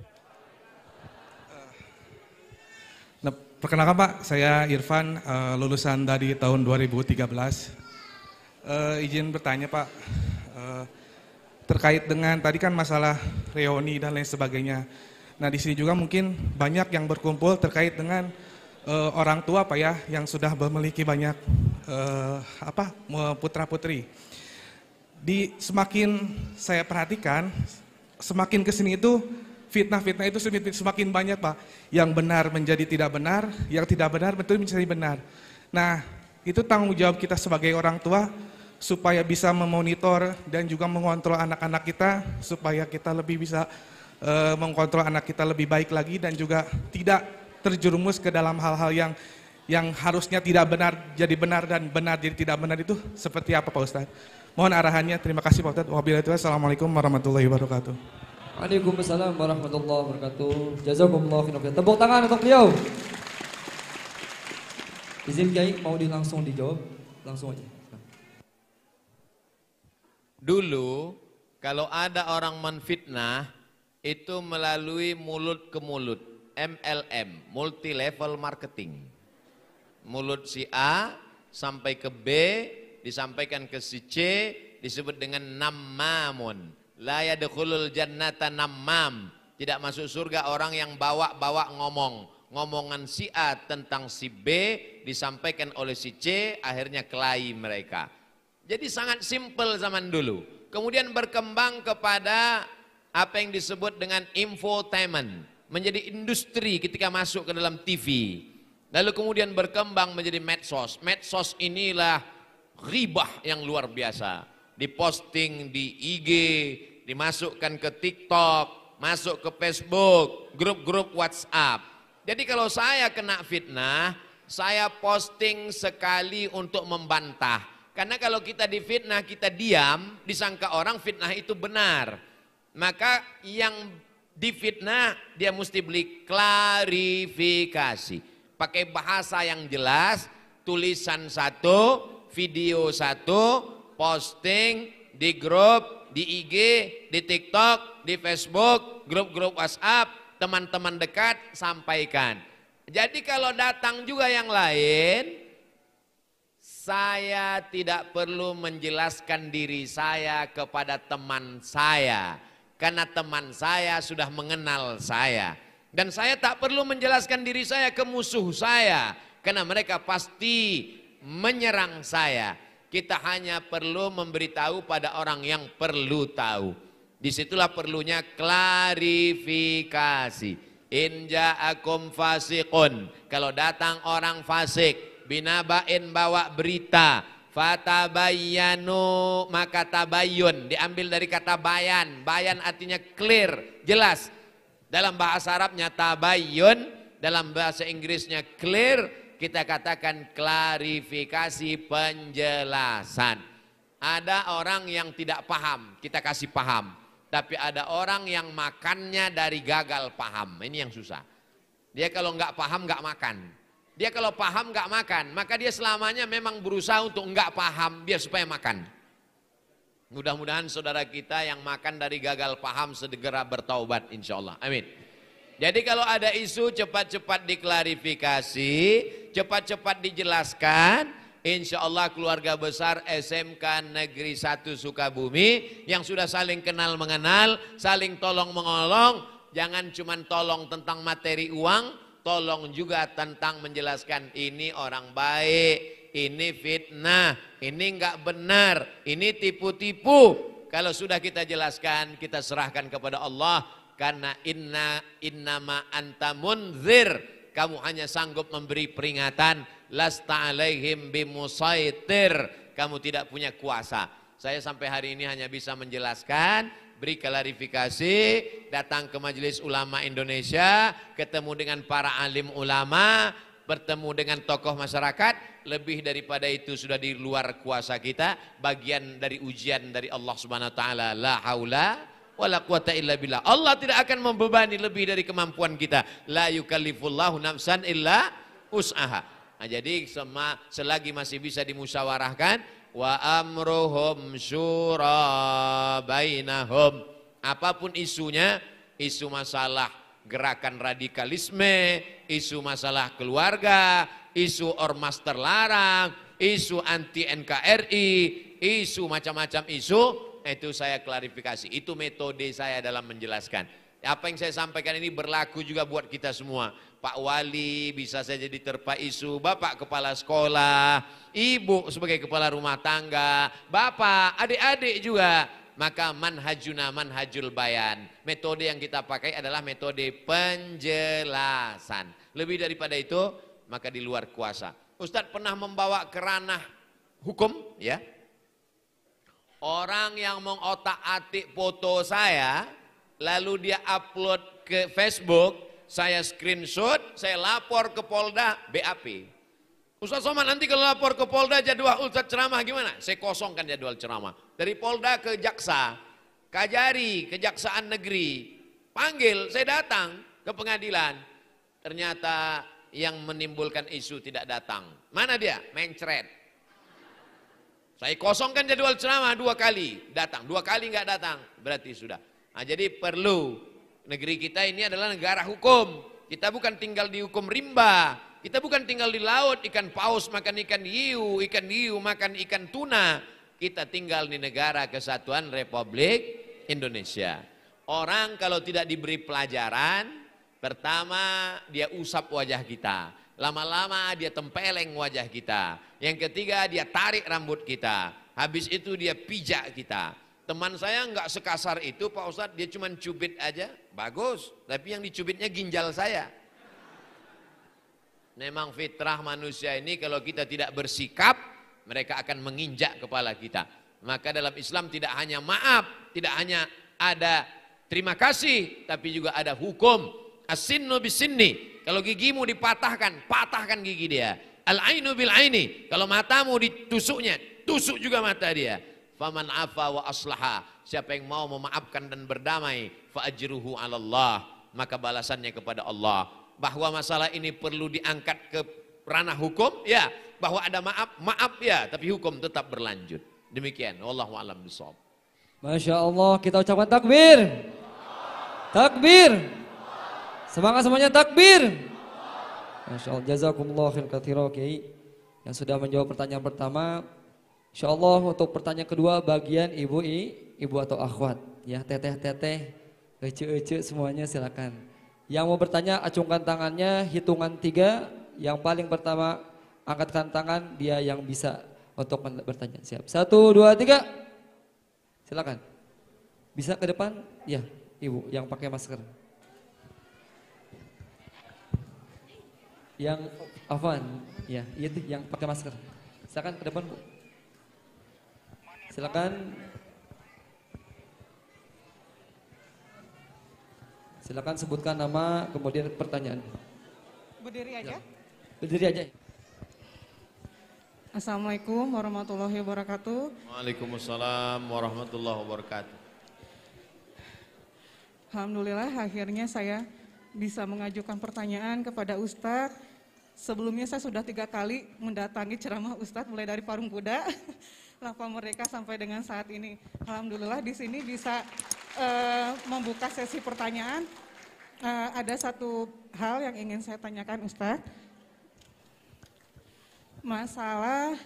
nah, perkenalkan Pak, saya Irfan, uh, lulusan dari tahun 2013. Uh, eh, izin bertanya Pak, uh, terkait dengan tadi kan masalah reuni dan lain sebagainya. Nah di sini juga mungkin banyak yang berkumpul terkait dengan uh, orang tua pak ya yang sudah memiliki banyak uh, apa putra putri. Di semakin saya perhatikan semakin kesini itu fitnah-fitnah itu semakin banyak pak. Yang benar menjadi tidak benar, yang tidak benar betul menjadi benar. Nah itu tanggung jawab kita sebagai orang tua supaya bisa memonitor dan juga mengontrol anak-anak kita supaya kita lebih bisa e, mengkontrol anak kita lebih baik lagi dan juga tidak terjerumus ke dalam hal-hal yang yang harusnya tidak benar jadi benar dan benar jadi tidak benar itu seperti apa Pak Ustadz? Mohon arahannya, terima kasih Pak Ustadz. Wabillahi itu, Assalamualaikum warahmatullahi wabarakatuh. Waalaikumsalam warahmatullahi wabarakatuh. Jazakumullah khairan. Tepuk tangan untuk beliau. Izin Kiai mau di langsung dijawab, langsung aja. Dulu kalau ada orang menfitnah, itu melalui mulut ke mulut, MLM, multi level marketing. Mulut si A sampai ke B, disampaikan ke si C, disebut dengan namamun. La yadkhulul jannata namam. Tidak masuk surga orang yang bawa-bawa ngomong. Ngomongan si A tentang si B disampaikan oleh si C, akhirnya kelahi mereka. Jadi sangat simpel zaman dulu. Kemudian berkembang kepada apa yang disebut dengan infotainment, menjadi industri ketika masuk ke dalam TV. Lalu kemudian berkembang menjadi medsos. Medsos inilah ribah yang luar biasa. Diposting di IG, dimasukkan ke TikTok, masuk ke Facebook, grup-grup WhatsApp. Jadi kalau saya kena fitnah, saya posting sekali untuk membantah. Karena kalau kita difitnah, kita diam, disangka orang fitnah itu benar maka yang difitnah dia mesti beli klarifikasi. Pakai bahasa yang jelas, tulisan satu, video satu, posting di grup, di IG, di TikTok, di Facebook, grup-grup WhatsApp, teman-teman dekat sampaikan. Jadi kalau datang juga yang lain, saya tidak perlu menjelaskan diri saya kepada teman saya karena teman saya sudah mengenal saya. Dan saya tak perlu menjelaskan diri saya ke musuh saya. Karena mereka pasti menyerang saya. Kita hanya perlu memberitahu pada orang yang perlu tahu. Disitulah perlunya klarifikasi. Inja akum fasikun. Kalau datang orang fasik, binabain bawa berita Fatabayanu maka tabayun diambil dari kata bayan. Bayan artinya clear, jelas. Dalam bahasa Arabnya tabayun, dalam bahasa Inggrisnya clear, kita katakan klarifikasi penjelasan. Ada orang yang tidak paham, kita kasih paham. Tapi ada orang yang makannya dari gagal paham, ini yang susah. Dia kalau nggak paham nggak makan, dia kalau paham nggak makan, maka dia selamanya memang berusaha untuk nggak paham biar supaya makan. Mudah-mudahan saudara kita yang makan dari gagal paham segera bertaubat insya Allah. Amin. Jadi kalau ada isu cepat-cepat diklarifikasi, cepat-cepat dijelaskan, Insya Allah keluarga besar SMK Negeri 1 Sukabumi yang sudah saling kenal mengenal, saling tolong mengolong, jangan cuma tolong tentang materi uang, tolong juga tentang menjelaskan ini orang baik, ini fitnah, ini enggak benar, ini tipu-tipu. Kalau sudah kita jelaskan, kita serahkan kepada Allah karena inna innama anta munzir. Kamu hanya sanggup memberi peringatan, lasta alaihim bimusaitir. Kamu tidak punya kuasa. Saya sampai hari ini hanya bisa menjelaskan, beri klarifikasi, datang ke Majelis Ulama Indonesia, ketemu dengan para alim ulama, bertemu dengan tokoh masyarakat, lebih daripada itu sudah di luar kuasa kita, bagian dari ujian dari Allah Subhanahu wa taala. La haula wala quwata illa billah. Allah tidak akan membebani lebih dari kemampuan kita. La yukallifullahu nafsan illa us'aha. Nah, jadi semua selagi masih bisa dimusyawarahkan, wa amruhum syura bainahum. Apapun isunya, isu masalah gerakan radikalisme, isu masalah keluarga, isu ormas terlarang, isu anti NKRI, isu macam-macam isu, itu saya klarifikasi. Itu metode saya dalam menjelaskan. Apa yang saya sampaikan ini berlaku juga buat kita semua. Pak Wali bisa saya jadi terpa isu, Bapak Kepala Sekolah, Ibu sebagai Kepala Rumah Tangga, Bapak, adik-adik juga. Maka manhajuna manhajul bayan. Metode yang kita pakai adalah metode penjelasan. Lebih daripada itu, maka di luar kuasa. Ustadz pernah membawa keranah hukum, ya. Orang yang mengotak-atik foto saya, lalu dia upload ke Facebook, saya screenshot, saya lapor ke Polda BAP. Ustaz Somad nanti kalau lapor ke Polda jadwal Ustaz ceramah gimana? Saya kosongkan jadwal ceramah. Dari Polda ke Jaksa, Kajari, Kejaksaan Negeri. Panggil, saya datang ke pengadilan. Ternyata yang menimbulkan isu tidak datang. Mana dia? Mencret. Saya kosongkan jadwal ceramah dua kali, datang. Dua kali nggak datang, berarti sudah. Nah, jadi perlu negeri kita ini adalah negara hukum. Kita bukan tinggal di hukum rimba. Kita bukan tinggal di laut, ikan paus makan ikan hiu, ikan hiu makan ikan tuna. Kita tinggal di negara kesatuan Republik Indonesia. Orang kalau tidak diberi pelajaran, pertama dia usap wajah kita. Lama-lama dia tempeleng wajah kita. Yang ketiga dia tarik rambut kita. Habis itu dia pijak kita. Teman saya nggak sekasar itu Pak Ustadz, dia cuma cubit aja, bagus. Tapi yang dicubitnya ginjal saya. Memang fitrah manusia ini kalau kita tidak bersikap, mereka akan menginjak kepala kita. Maka dalam Islam tidak hanya maaf, tidak hanya ada terima kasih, tapi juga ada hukum. Asinno bisinni, kalau gigimu dipatahkan, patahkan gigi dia. Al-ainu bil-aini, kalau matamu ditusuknya, tusuk juga mata dia. Faman afa wa aslaha. Siapa yang mau memaafkan dan berdamai, faajiruhu Allah, maka balasannya kepada Allah. Bahwa masalah ini perlu diangkat ke ranah hukum, ya. Bahwa ada maaf, maaf ya, tapi hukum tetap berlanjut. Demikian, wallahu a'lam bishawab. Masya Allah, kita ucapkan takbir. Takbir. Semangat semuanya takbir. Masya Allah, jazakumullah khair kathira, Yang sudah menjawab pertanyaan pertama, Insya Allah untuk pertanyaan kedua bagian ibu i, ibu atau akhwat. Ya teteh-teteh, ece-ece semuanya silakan. Yang mau bertanya acungkan tangannya hitungan tiga. Yang paling pertama angkatkan tangan dia yang bisa untuk bertanya. Siap. Satu, dua, tiga. Silakan. Bisa ke depan? Ya, ibu yang pakai masker. Yang Afan, ya, iya, yang pakai masker. Silakan ke depan, Bu. Silakan. Silakan sebutkan nama kemudian pertanyaan. Berdiri aja. Ya. Berdiri aja. Assalamualaikum warahmatullahi wabarakatuh. Waalaikumsalam warahmatullahi wabarakatuh. Alhamdulillah akhirnya saya bisa mengajukan pertanyaan kepada Ustadz. Sebelumnya saya sudah tiga kali mendatangi ceramah Ustadz mulai dari Parung Kuda. lava mereka sampai dengan saat ini. Alhamdulillah di sini bisa uh, membuka sesi pertanyaan. Uh, ada satu hal yang ingin saya tanyakan Ustadz. Masalah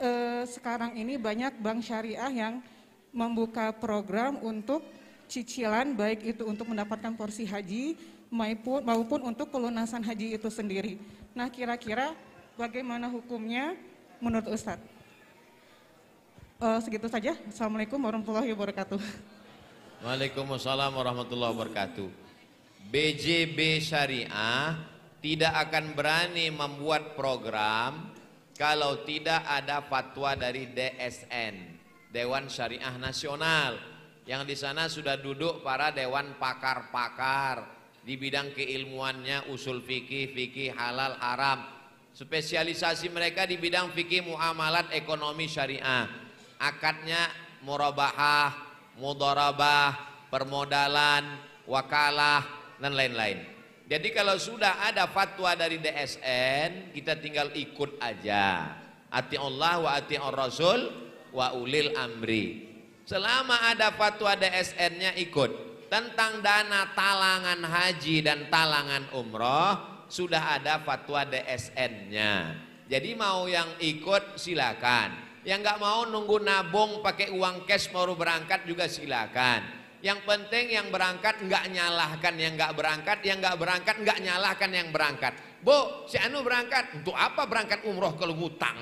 uh, sekarang ini banyak bank syariah yang membuka program untuk cicilan baik itu untuk mendapatkan porsi haji maupun maupun untuk pelunasan haji itu sendiri. Nah, kira-kira bagaimana hukumnya menurut Ustadz? uh, segitu saja. Assalamualaikum warahmatullahi wabarakatuh. Waalaikumsalam warahmatullahi wabarakatuh. BJB Syariah tidak akan berani membuat program kalau tidak ada fatwa dari DSN, Dewan Syariah Nasional. Yang di sana sudah duduk para dewan pakar-pakar di bidang keilmuannya usul fikih, fikih halal haram. Spesialisasi mereka di bidang fikih muamalat ekonomi syariah akadnya murabahah, mudharabah, permodalan, wakalah dan lain-lain. Jadi kalau sudah ada fatwa dari DSN, kita tinggal ikut aja. Ati Allah wa ati Rasul wa ulil amri. Selama ada fatwa DSN-nya ikut. Tentang dana talangan haji dan talangan umroh, sudah ada fatwa DSN-nya. Jadi mau yang ikut silakan. Yang nggak mau nunggu nabung pakai uang cash baru berangkat juga silakan. Yang penting yang berangkat nggak nyalahkan yang nggak berangkat, yang nggak berangkat nggak nyalahkan yang berangkat. Bu, si Anu berangkat untuk apa berangkat umroh kalau ngutang?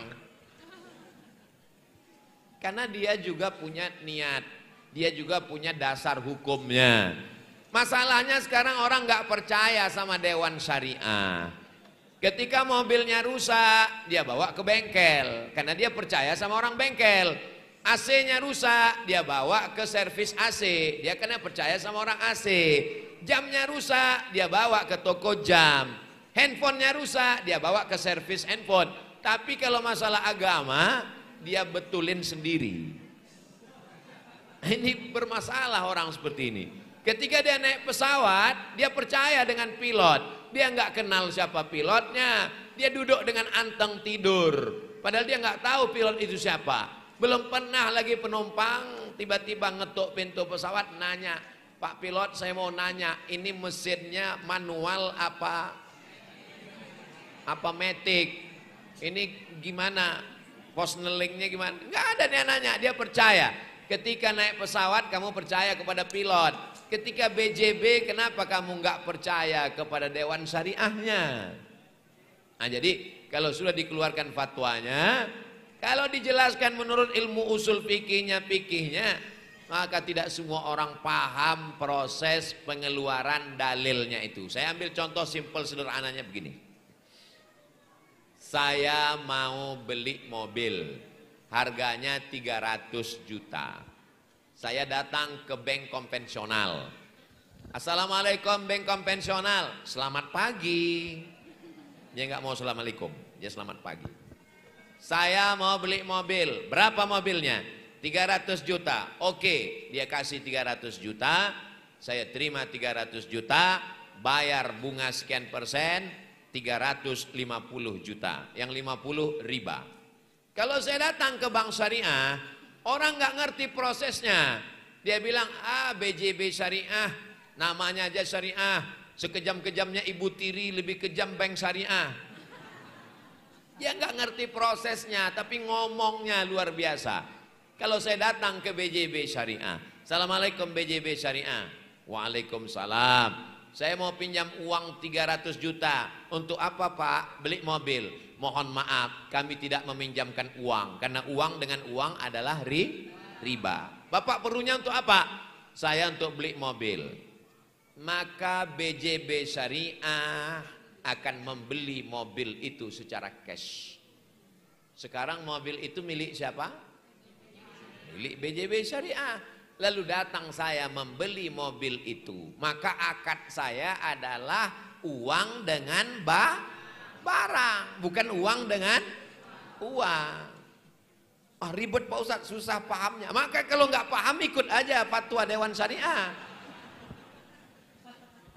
Karena dia juga punya niat, dia juga punya dasar hukumnya. Masalahnya sekarang orang nggak percaya sama Dewan Syariah. Ketika mobilnya rusak, dia bawa ke bengkel karena dia percaya sama orang bengkel. AC-nya rusak, dia bawa ke servis AC. Dia karena percaya sama orang AC. Jamnya rusak, dia bawa ke toko jam. Handphonenya rusak, dia bawa ke servis handphone. Tapi kalau masalah agama, dia betulin sendiri. Ini bermasalah orang seperti ini. Ketika dia naik pesawat, dia percaya dengan pilot. Dia nggak kenal siapa pilotnya. Dia duduk dengan anteng tidur. Padahal dia nggak tahu pilot itu siapa. Belum pernah lagi penumpang tiba-tiba ngetuk pintu pesawat nanya, Pak pilot saya mau nanya, ini mesinnya manual apa? Apa metik? Ini gimana? Posnelingnya gimana? Nggak ada dia nanya, dia percaya. Ketika naik pesawat kamu percaya kepada pilot. Ketika BJB kenapa kamu nggak percaya kepada Dewan Syariahnya? Nah jadi kalau sudah dikeluarkan fatwanya, kalau dijelaskan menurut ilmu usul fikihnya, fikihnya, maka tidak semua orang paham proses pengeluaran dalilnya itu. Saya ambil contoh simpel sederhananya begini. Saya mau beli mobil, harganya 300 juta saya datang ke bank konvensional. Assalamualaikum bank konvensional. Selamat pagi. Dia nggak mau assalamualaikum. Dia selamat pagi. Saya mau beli mobil. Berapa mobilnya? 300 juta. Oke, dia kasih 300 juta. Saya terima 300 juta. Bayar bunga sekian persen. 350 juta. Yang 50 riba. Kalau saya datang ke bank syariah, Orang nggak ngerti prosesnya. Dia bilang, ah BJB syariah, namanya aja syariah. Sekejam-kejamnya ibu tiri lebih kejam bank syariah. Dia nggak ngerti prosesnya, tapi ngomongnya luar biasa. Kalau saya datang ke BJB syariah, Assalamualaikum BJB syariah. Waalaikumsalam saya mau pinjam uang 300 juta. Untuk apa Pak? Beli mobil. Mohon maaf, kami tidak meminjamkan uang. Karena uang dengan uang adalah riba. Bapak perlunya untuk apa? Saya untuk beli mobil. Maka BJB Syariah akan membeli mobil itu secara cash. Sekarang mobil itu milik siapa? Milik BJB Syariah Lalu datang saya membeli mobil itu. Maka akad saya adalah uang dengan ba barang, bukan uang dengan uang. Ah, ribet Pak Ustadz, susah pahamnya. Maka kalau nggak paham ikut aja fatwa Dewan Syariah.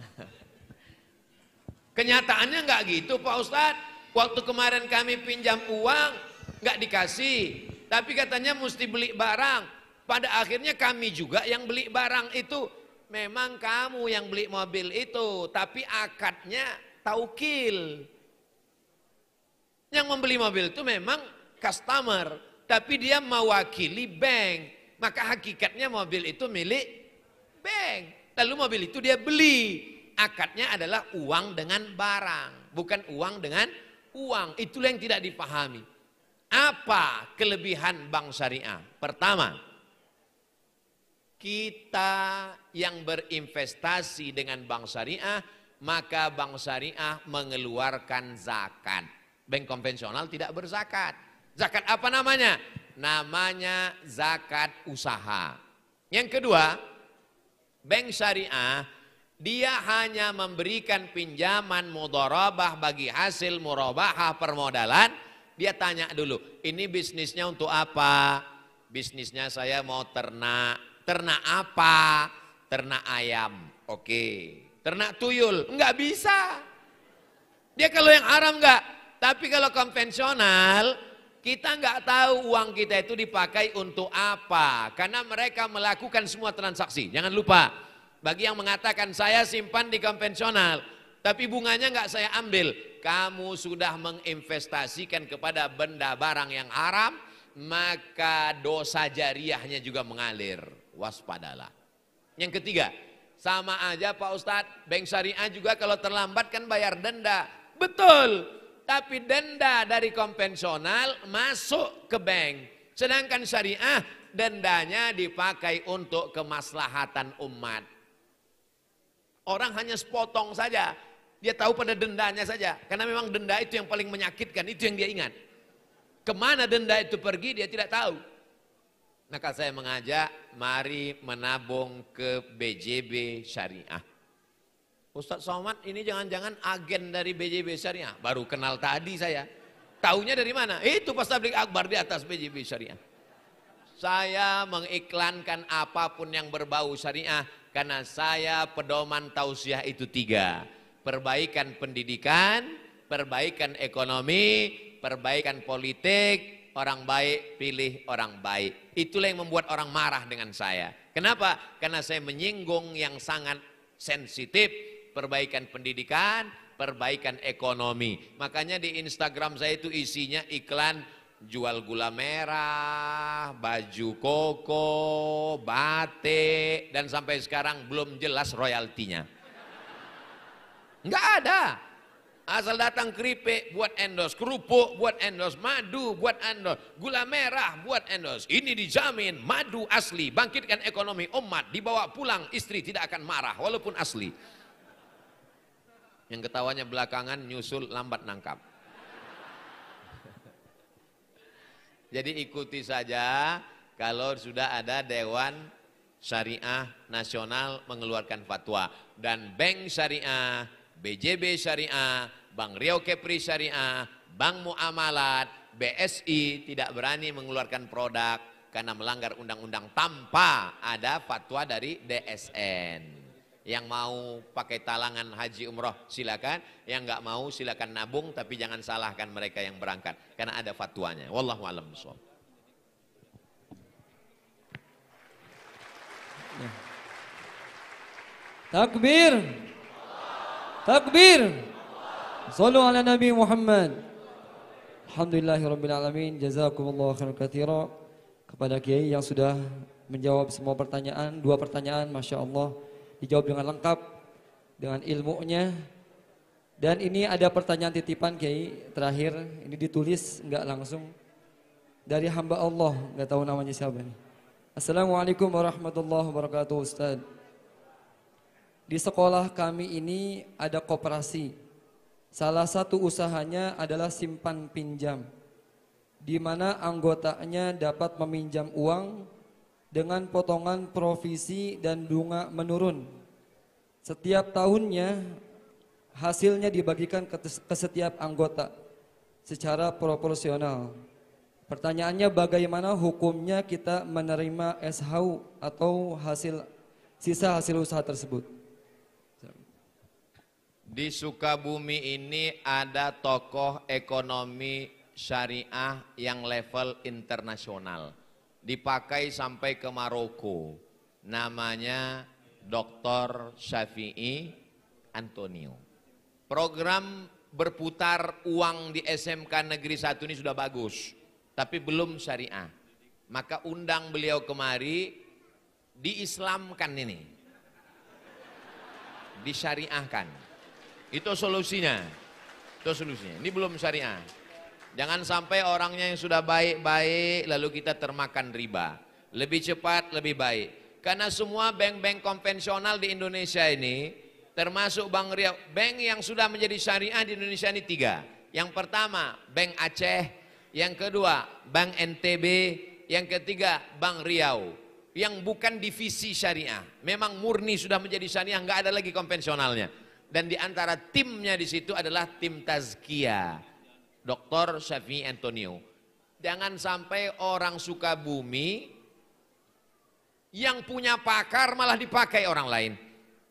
Kenyataannya nggak gitu Pak Ustadz. Waktu kemarin kami pinjam uang nggak dikasih, tapi katanya mesti beli barang pada akhirnya kami juga yang beli barang itu memang kamu yang beli mobil itu, tapi akadnya taukil. Yang membeli mobil itu memang customer, tapi dia mewakili bank. Maka hakikatnya mobil itu milik bank. Lalu mobil itu dia beli. Akadnya adalah uang dengan barang, bukan uang dengan uang. Itulah yang tidak dipahami. Apa kelebihan bank syariah? Pertama, kita yang berinvestasi dengan bank syariah, maka bank syariah mengeluarkan zakat. Bank konvensional tidak berzakat. Zakat apa namanya? Namanya zakat usaha. Yang kedua, bank syariah dia hanya memberikan pinjaman mudorobah bagi hasil murabahah permodalan. Dia tanya dulu, ini bisnisnya untuk apa? Bisnisnya saya mau ternak, Ternak apa? Ternak ayam. Oke. Ternak tuyul. Enggak bisa. Dia kalau yang haram enggak. Tapi kalau konvensional, kita enggak tahu uang kita itu dipakai untuk apa. Karena mereka melakukan semua transaksi. Jangan lupa, bagi yang mengatakan saya simpan di konvensional, tapi bunganya enggak saya ambil. Kamu sudah menginvestasikan kepada benda barang yang haram, maka dosa jariahnya juga mengalir waspadalah. Yang ketiga, sama aja Pak Ustadz, bank syariah juga kalau terlambat kan bayar denda. Betul, tapi denda dari konvensional masuk ke bank. Sedangkan syariah dendanya dipakai untuk kemaslahatan umat. Orang hanya sepotong saja, dia tahu pada dendanya saja. Karena memang denda itu yang paling menyakitkan, itu yang dia ingat. Kemana denda itu pergi dia tidak tahu. Maka saya mengajak, mari menabung ke BJB Syariah. Ustadz Somad ini jangan-jangan agen dari BJB Syariah. Baru kenal tadi saya. Taunya dari mana? Itu pas tablik akbar di atas BJB Syariah. Saya mengiklankan apapun yang berbau syariah karena saya pedoman tausiah itu tiga. Perbaikan pendidikan, perbaikan ekonomi, perbaikan politik, orang baik, pilih orang baik. Itulah yang membuat orang marah dengan saya. Kenapa? Karena saya menyinggung yang sangat sensitif, perbaikan pendidikan, perbaikan ekonomi. Makanya di Instagram saya itu isinya iklan jual gula merah, baju koko, batik, dan sampai sekarang belum jelas royaltinya. Enggak ada. Asal datang keripik buat endos kerupuk buat endos madu buat endos gula merah buat endos Ini dijamin madu asli, bangkitkan ekonomi umat, dibawa pulang istri tidak akan marah walaupun asli. Yang ketawanya belakangan nyusul lambat nangkap. Jadi ikuti saja kalau sudah ada dewan syariah nasional mengeluarkan fatwa dan bank syariah, BJB syariah Bank Riau Kepri Syariah, Bank Muamalat, BSI tidak berani mengeluarkan produk karena melanggar undang-undang tanpa ada fatwa dari DSN. Yang mau pakai talangan haji umroh silakan, yang nggak mau silakan nabung tapi jangan salahkan mereka yang berangkat karena ada fatwanya. Wallahu a'lam bishawab. Takbir. Takbir. Sallu ala Nabi Muhammad. Alhamdulillahirabbil alamin. khairan katsira kepada kiai yang sudah menjawab semua pertanyaan, dua pertanyaan Masya Allah dijawab dengan lengkap dengan ilmunya dan ini ada pertanyaan titipan Kiai terakhir ini ditulis nggak langsung dari hamba Allah nggak tahu namanya siapa nih. Assalamualaikum warahmatullahi wabarakatuh Ustaz. Di sekolah kami ini ada koperasi Salah satu usahanya adalah simpan pinjam, di mana anggotanya dapat meminjam uang dengan potongan provisi dan bunga menurun. Setiap tahunnya hasilnya dibagikan ke, setiap anggota secara proporsional. Pertanyaannya bagaimana hukumnya kita menerima SHU atau hasil sisa hasil usaha tersebut? Di Sukabumi ini ada tokoh ekonomi syariah yang level internasional. Dipakai sampai ke Maroko. Namanya Dr. Syafi'i Antonio. Program berputar uang di SMK Negeri 1 ini sudah bagus, tapi belum syariah. Maka undang beliau kemari, diislamkan ini. Disyariahkan. Itu solusinya. Itu solusinya. Ini belum syariah. Jangan sampai orangnya yang sudah baik-baik lalu kita termakan riba. Lebih cepat lebih baik. Karena semua bank-bank konvensional di Indonesia ini termasuk Bank Riau, bank yang sudah menjadi syariah di Indonesia ini tiga. Yang pertama Bank Aceh, yang kedua Bank NTB, yang ketiga Bank Riau. Yang bukan divisi syariah, memang murni sudah menjadi syariah, nggak ada lagi konvensionalnya dan di antara timnya di situ adalah tim Tazkia, Dr. Shafi Antonio. Jangan sampai orang suka bumi yang punya pakar malah dipakai orang lain.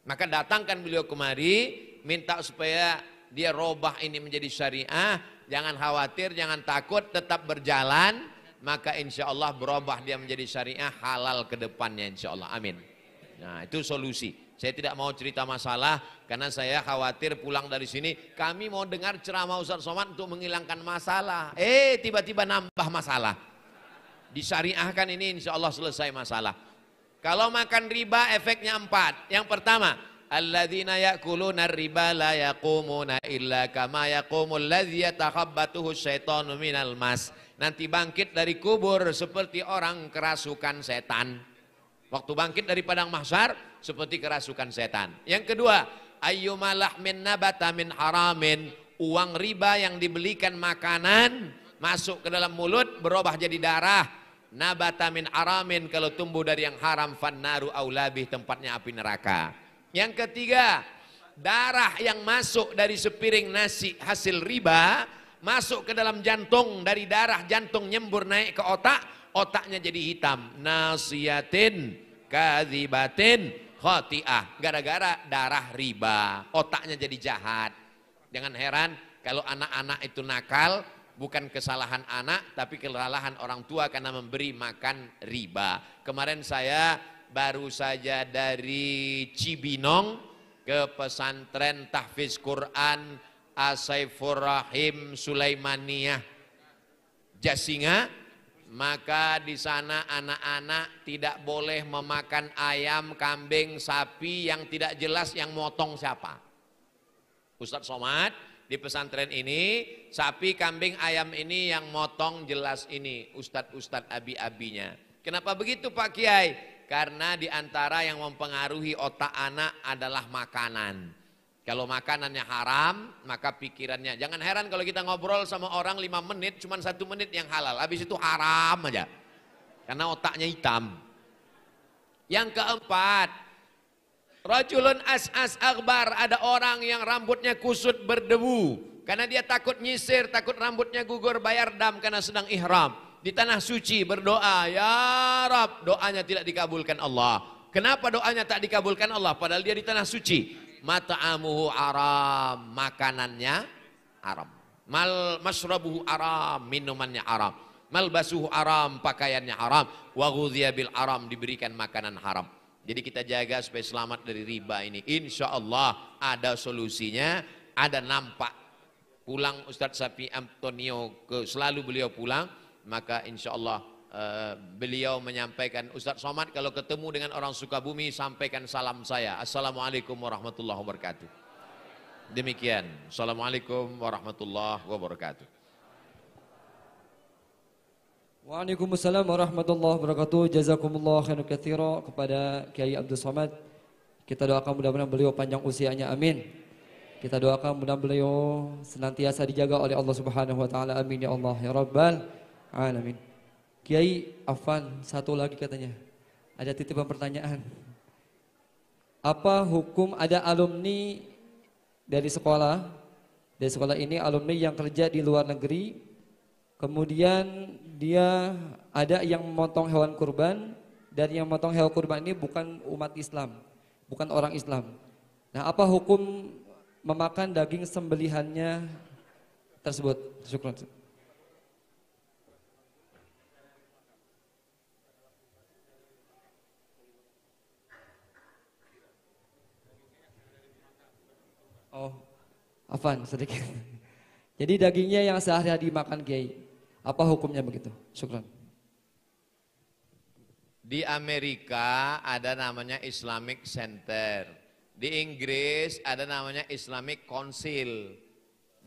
Maka datangkan beliau kemari, minta supaya dia robah ini menjadi syariah. Jangan khawatir, jangan takut, tetap berjalan. Maka insya Allah berubah dia menjadi syariah halal ke depannya insya Allah. Amin. Nah, itu solusi. Saya tidak mau cerita masalah karena saya khawatir pulang dari sini kami mau dengar ceramah Ustaz Somad untuk menghilangkan masalah. Eh, tiba-tiba nambah masalah. Disyariahkan ini insya Allah selesai masalah. Kalau makan riba efeknya empat. Yang pertama, alladzina yakuluna riba la yaqumuna illa kama yaqumul ladzi yatakhabbatuhu syaitanu minal mas. Nanti bangkit dari kubur seperti orang kerasukan setan. Waktu bangkit dari padang mahsyar seperti kerasukan setan. Yang kedua, ayyumalah min nabata min haramin. Uang riba yang dibelikan makanan masuk ke dalam mulut berubah jadi darah. Nabata min haramin kalau tumbuh dari yang haram naru aulabih tempatnya api neraka. Yang ketiga, darah yang masuk dari sepiring nasi hasil riba masuk ke dalam jantung dari darah jantung nyembur naik ke otak otaknya jadi hitam. Nasiatin kadhibatin khotiah. Gara-gara darah riba, otaknya jadi jahat. Jangan heran kalau anak-anak itu nakal, bukan kesalahan anak, tapi kesalahan orang tua karena memberi makan riba. Kemarin saya baru saja dari Cibinong ke pesantren tahfiz Quran Asaifur Rahim Sulaimaniyah Jasinga maka di sana anak-anak tidak boleh memakan ayam, kambing, sapi yang tidak jelas yang motong siapa. Ustadz Somad di pesantren ini, sapi, kambing, ayam ini yang motong jelas ini, Ustadz-Ustadz abi-abinya. Kenapa begitu Pak Kiai? Karena di antara yang mempengaruhi otak anak adalah makanan. Kalau makanannya haram, maka pikirannya. Jangan heran kalau kita ngobrol sama orang lima menit, cuma satu menit yang halal. Habis itu haram aja. Karena otaknya hitam. Yang keempat, rajulun as-as akbar. Ada orang yang rambutnya kusut berdebu. Karena dia takut nyisir, takut rambutnya gugur bayar dam karena sedang ihram. Di tanah suci berdoa, ya Rab, doanya tidak dikabulkan Allah. Kenapa doanya tak dikabulkan Allah? Padahal dia di tanah suci mat'amuhu aram, makanannya aram. Mal masrabuhu aram, minumannya aram. Mal basuhu aram, pakaiannya haram. Wa bil aram, diberikan makanan haram. Jadi kita jaga supaya selamat dari riba ini. Insya Allah ada solusinya, ada nampak. Pulang Ustadz Sapi Antonio ke selalu beliau pulang, maka insya Allah Eh, beliau menyampaikan Ustaz Somad kalau ketemu dengan orang Sukabumi sampaikan salam saya. Assalamualaikum warahmatullahi wabarakatuh. Demikian. Assalamualaikum warahmatullahi wabarakatuh. Waalaikumsalam warahmatullahi wabarakatuh. Jazakumullah khairan kathira kepada Kiai Abdul Somad. Kita doakan mudah-mudahan beliau panjang usianya. Amin. Kita doakan mudah-mudahan beliau senantiasa dijaga oleh Allah Subhanahu wa taala. Amin ya Allah ya rabbal alamin. Kiai Afan, satu lagi katanya. Ada titipan pertanyaan. Apa hukum ada alumni dari sekolah? Dari sekolah ini alumni yang kerja di luar negeri. Kemudian dia ada yang memotong hewan kurban dan yang memotong hewan kurban ini bukan umat Islam, bukan orang Islam. Nah, apa hukum memakan daging sembelihannya tersebut? Syukur. Oh, afan sedikit. Jadi dagingnya yang sehari-hari dimakan gay, apa hukumnya begitu? Syukran. Di Amerika ada namanya Islamic Center. Di Inggris ada namanya Islamic Council.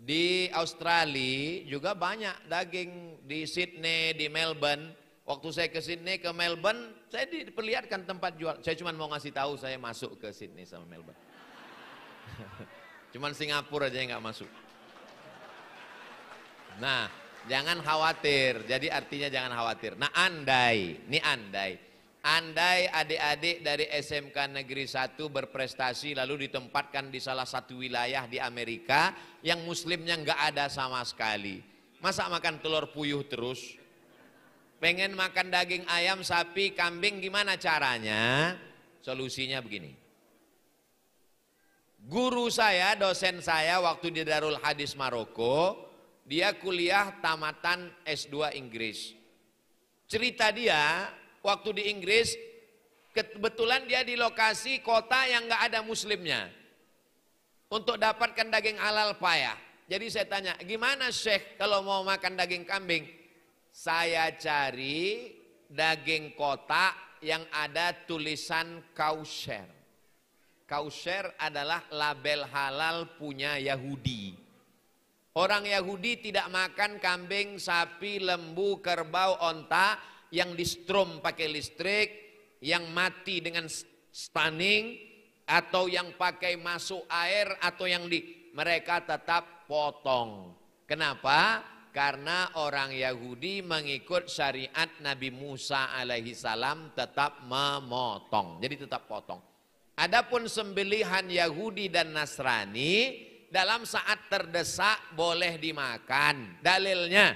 Di Australia juga banyak daging di Sydney, di Melbourne. Waktu saya ke Sydney, ke Melbourne, saya diperlihatkan tempat jual. Saya cuma mau ngasih tahu saya masuk ke Sydney sama Melbourne. Cuman Singapura aja yang nggak masuk. Nah, jangan khawatir. Jadi artinya jangan khawatir. Nah, andai, ini andai. Andai adik-adik dari SMK Negeri 1 berprestasi lalu ditempatkan di salah satu wilayah di Amerika yang muslimnya nggak ada sama sekali. Masa makan telur puyuh terus? Pengen makan daging ayam, sapi, kambing gimana caranya? Solusinya begini. Guru saya, dosen saya waktu di Darul Hadis Maroko, dia kuliah tamatan S2 Inggris. Cerita dia, waktu di Inggris, kebetulan dia di lokasi kota yang nggak ada muslimnya. Untuk dapatkan daging halal payah. Jadi saya tanya, gimana Syekh kalau mau makan daging kambing? Saya cari daging kota yang ada tulisan kausher kausher adalah label halal punya Yahudi. Orang Yahudi tidak makan kambing, sapi, lembu, kerbau, onta yang distrom pakai listrik, yang mati dengan stunning, atau yang pakai masuk air, atau yang di mereka tetap potong. Kenapa? Karena orang Yahudi mengikut syariat Nabi Musa alaihi salam tetap memotong. Jadi tetap potong. Adapun sembelihan Yahudi dan Nasrani dalam saat terdesak boleh dimakan. Dalilnya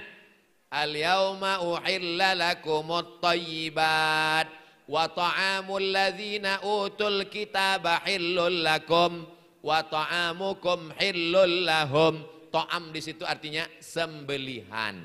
Al-yauma uhilla lakumut tayyibat wa ta'amul ladzina utul kitaba hillul lakum wa ta'amukum hillul lahum. Ta'am di situ artinya sembelihan.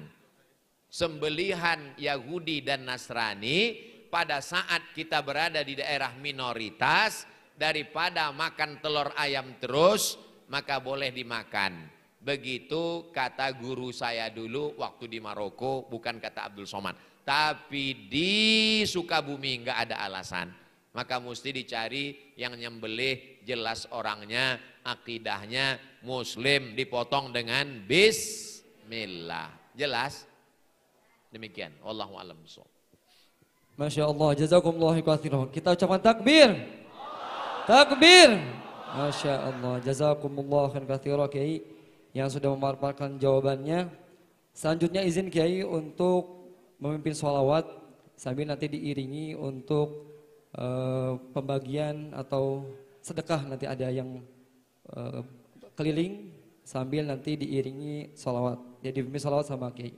Sembelihan Yahudi dan Nasrani pada saat kita berada di daerah minoritas daripada makan telur ayam terus, maka boleh dimakan. Begitu kata guru saya dulu waktu di Maroko, bukan kata Abdul Somad. Tapi di Sukabumi nggak ada alasan. Maka mesti dicari yang nyembelih jelas orangnya, akidahnya, muslim dipotong dengan bismillah. Jelas? Demikian. Allahualam. Masya Allah, jazakumullah khairan. Kita ucapkan takbir. Takbir. Masya Allah. Jazakumullah khan kathira Kiai yang sudah memaparkan jawabannya. Selanjutnya izin Kiai untuk memimpin sholawat sambil nanti diiringi untuk uh, pembagian atau sedekah nanti ada yang uh, keliling sambil nanti diiringi sholawat. Jadi memimpin sholawat sama Kiai.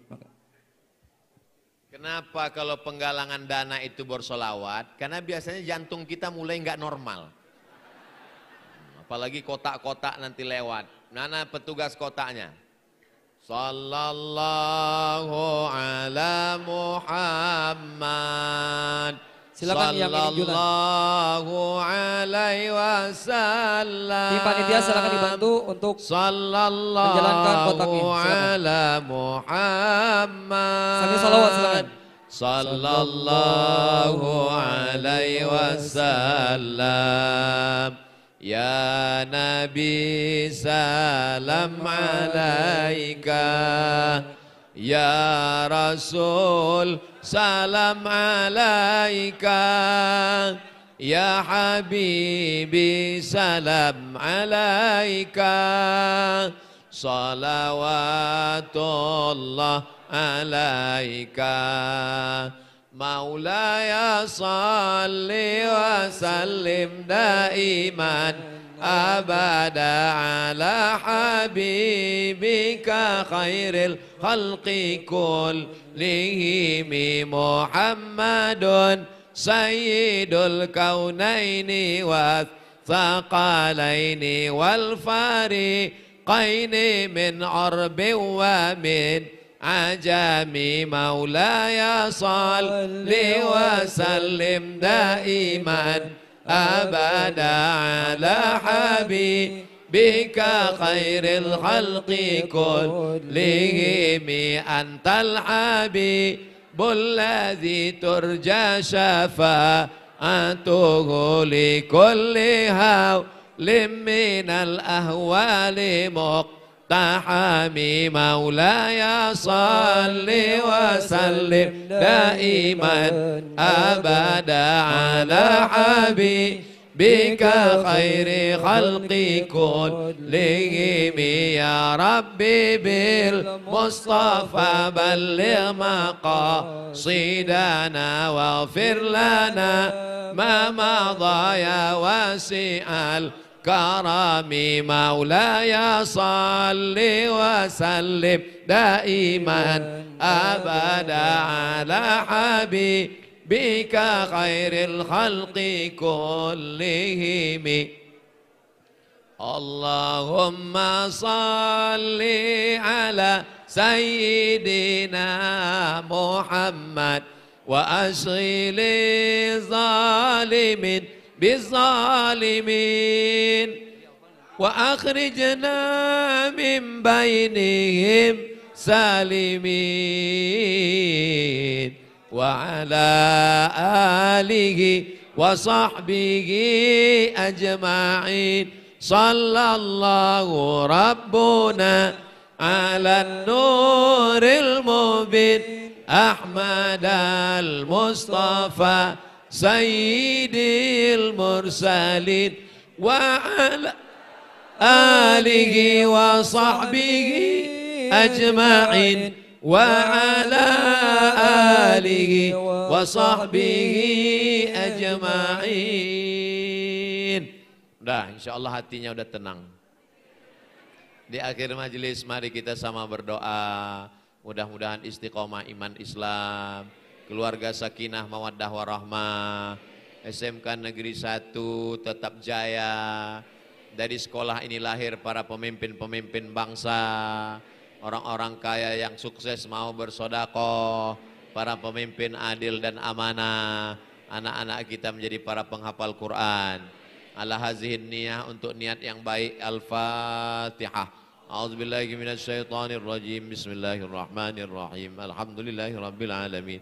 Kenapa kalau penggalangan dana itu bersolawat? Karena biasanya jantung kita mulai nggak normal apalagi kotak-kotak nanti lewat. Mana petugas kotaknya? Sallallahu ala Muhammad. Silakan yang ingin Sallallahu alaihi wasallam. Di panitia silakan dibantu untuk menjalankan kotak ini. Sallallahu ala Muhammad. Sambil salawat silakan. Sallallahu alaihi wasallam. Ya Nabi salam alaika Ya Rasul salam alaika Ya Habibi salam alaika Salawatullah alaika مولاي صل وسلم دائما أبدا على حبيبك خير الخلق كلهم محمد سيد الكونين والثقلين والفريقين من عرب ومن عجمي مولاي صل وسلم دائما أبدا على حبيبك خير الخلق كلهم أنت الحبيب الذي ترجى شفاعته لكل هول من الأهوال مقبل طعامي مولاي صل وسلم دائما أبدا على حبيبك خير خلق كلهم يا ربي بالمصطفى بلغ مقاصدنا واغفر لنا ما مضى يا واسع كرم مولاي صل وسلم دائما أبدا على حبيبك خير الخلق كلهم اللهم صل على سيدنا محمد وأشغل الظالمين بالظالمين وأخرجنا من بينهم سالمين وعلى آله وصحبه أجمعين صلى الله ربنا على النور المبين أحمد المصطفى Sayyidil Mursalin wa ala alihi wa sahbihi ajma'in wa ala alihi wa sahbihi ajma'in Udah insyaallah hatinya udah tenang Di akhir majelis mari kita sama berdoa Mudah-mudahan istiqomah iman Islam keluarga sakinah mawaddah warahmah, SMK Negeri 1 tetap jaya. Dari sekolah ini lahir para pemimpin-pemimpin bangsa, orang-orang kaya yang sukses mau bersodakoh, para pemimpin adil dan amanah, anak-anak kita menjadi para penghafal Quran. Ala hazihin niyah untuk niat yang baik. Al-Fatihah. أعوذ بالله من الشيطان الرجيم بسم الله الرحمن الرحيم الحمد لله رب العالمين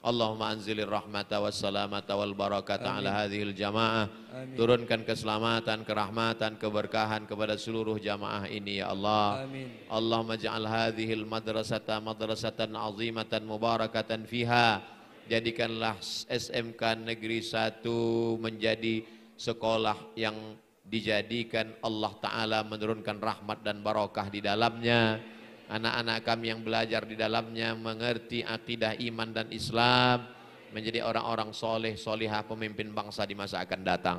Allahumma anzilir rahmata wassalamata wal barakata Amin. ala hadhil jamaah. Amin. Turunkan keselamatan, kerahmatan, keberkahan kepada seluruh jamaah ini ya Allah. Amin. Allahumma ja'al hadhil madrasata madrasatan azimatan mubarakatan fiha. Jadikanlah SMK Negeri 1 menjadi sekolah yang dijadikan Allah Ta'ala menurunkan rahmat dan barokah di dalamnya anak-anak kami yang belajar di dalamnya mengerti akidah iman dan Islam menjadi orang-orang soleh, solihah pemimpin bangsa di masa akan datang.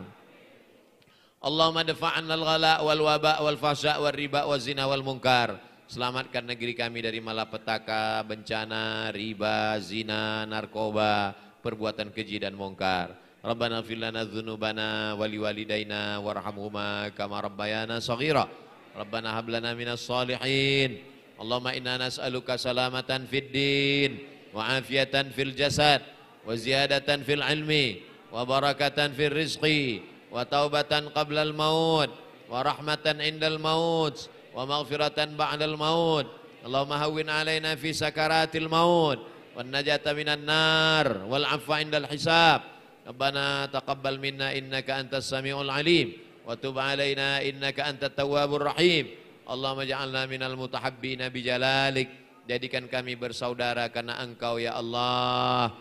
Allahumma dafa'an al-ghala wal waba wal fasha wal riba wal zina wal munkar. Selamatkan negeri kami dari malapetaka, bencana, riba, zina, narkoba, perbuatan keji dan mungkar. Rabbana fil lana dzunubana wa liwalidayna warhamhuma kama rabbayana shaghira. Rabbana hab lana minas shalihin. Allahumma inna nas'aluka salamatan fid din wa afiatan fil jasad wa ziyadatan fil ilmi wa barakatan fil rizqi wa taubatan qabla al maut wa rahmatan indal maut wa maghfiratan ba'da al maut Allahumma hawwin alaina fi sakaratil maut wa najata minan nar wal afwa indal hisab Rabbana taqabbal minna innaka antas samiul alim wa tub alaina innaka antat tawwabur rahim Allahumma ja'alna minal mutahabbina bijalalik. Jadikan kami bersaudara karena engkau ya Allah.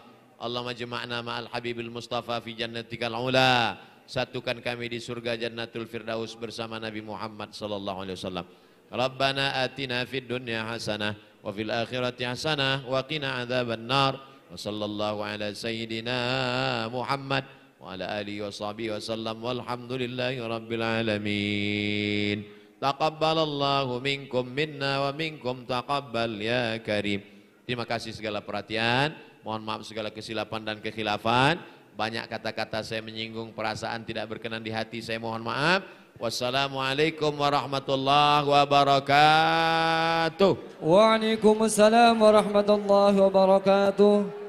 Allahumma jema'na ma'al habibil mustafa fi jannatikal ula. Satukan kami di surga jannatul firdaus bersama Nabi Muhammad sallallahu alaihi wasallam. Rabbana atina fid dunya hasanah wa fil akhirati hasanah wa qina adzaban nar. Wa sallallahu ala sayyidina Muhammad وعلى آله وصحبه وسلم والحمد لله رب العالمين Taqabbalallahu minkum minna wa minkum taqabbal ya karim. Terima kasih segala perhatian. Mohon maaf segala kesilapan dan kekhilafan. Banyak kata-kata saya menyinggung perasaan tidak berkenan di hati. Saya mohon maaf. Wassalamualaikum warahmatullahi wabarakatuh. Waalaikumsalam warahmatullahi wabarakatuh.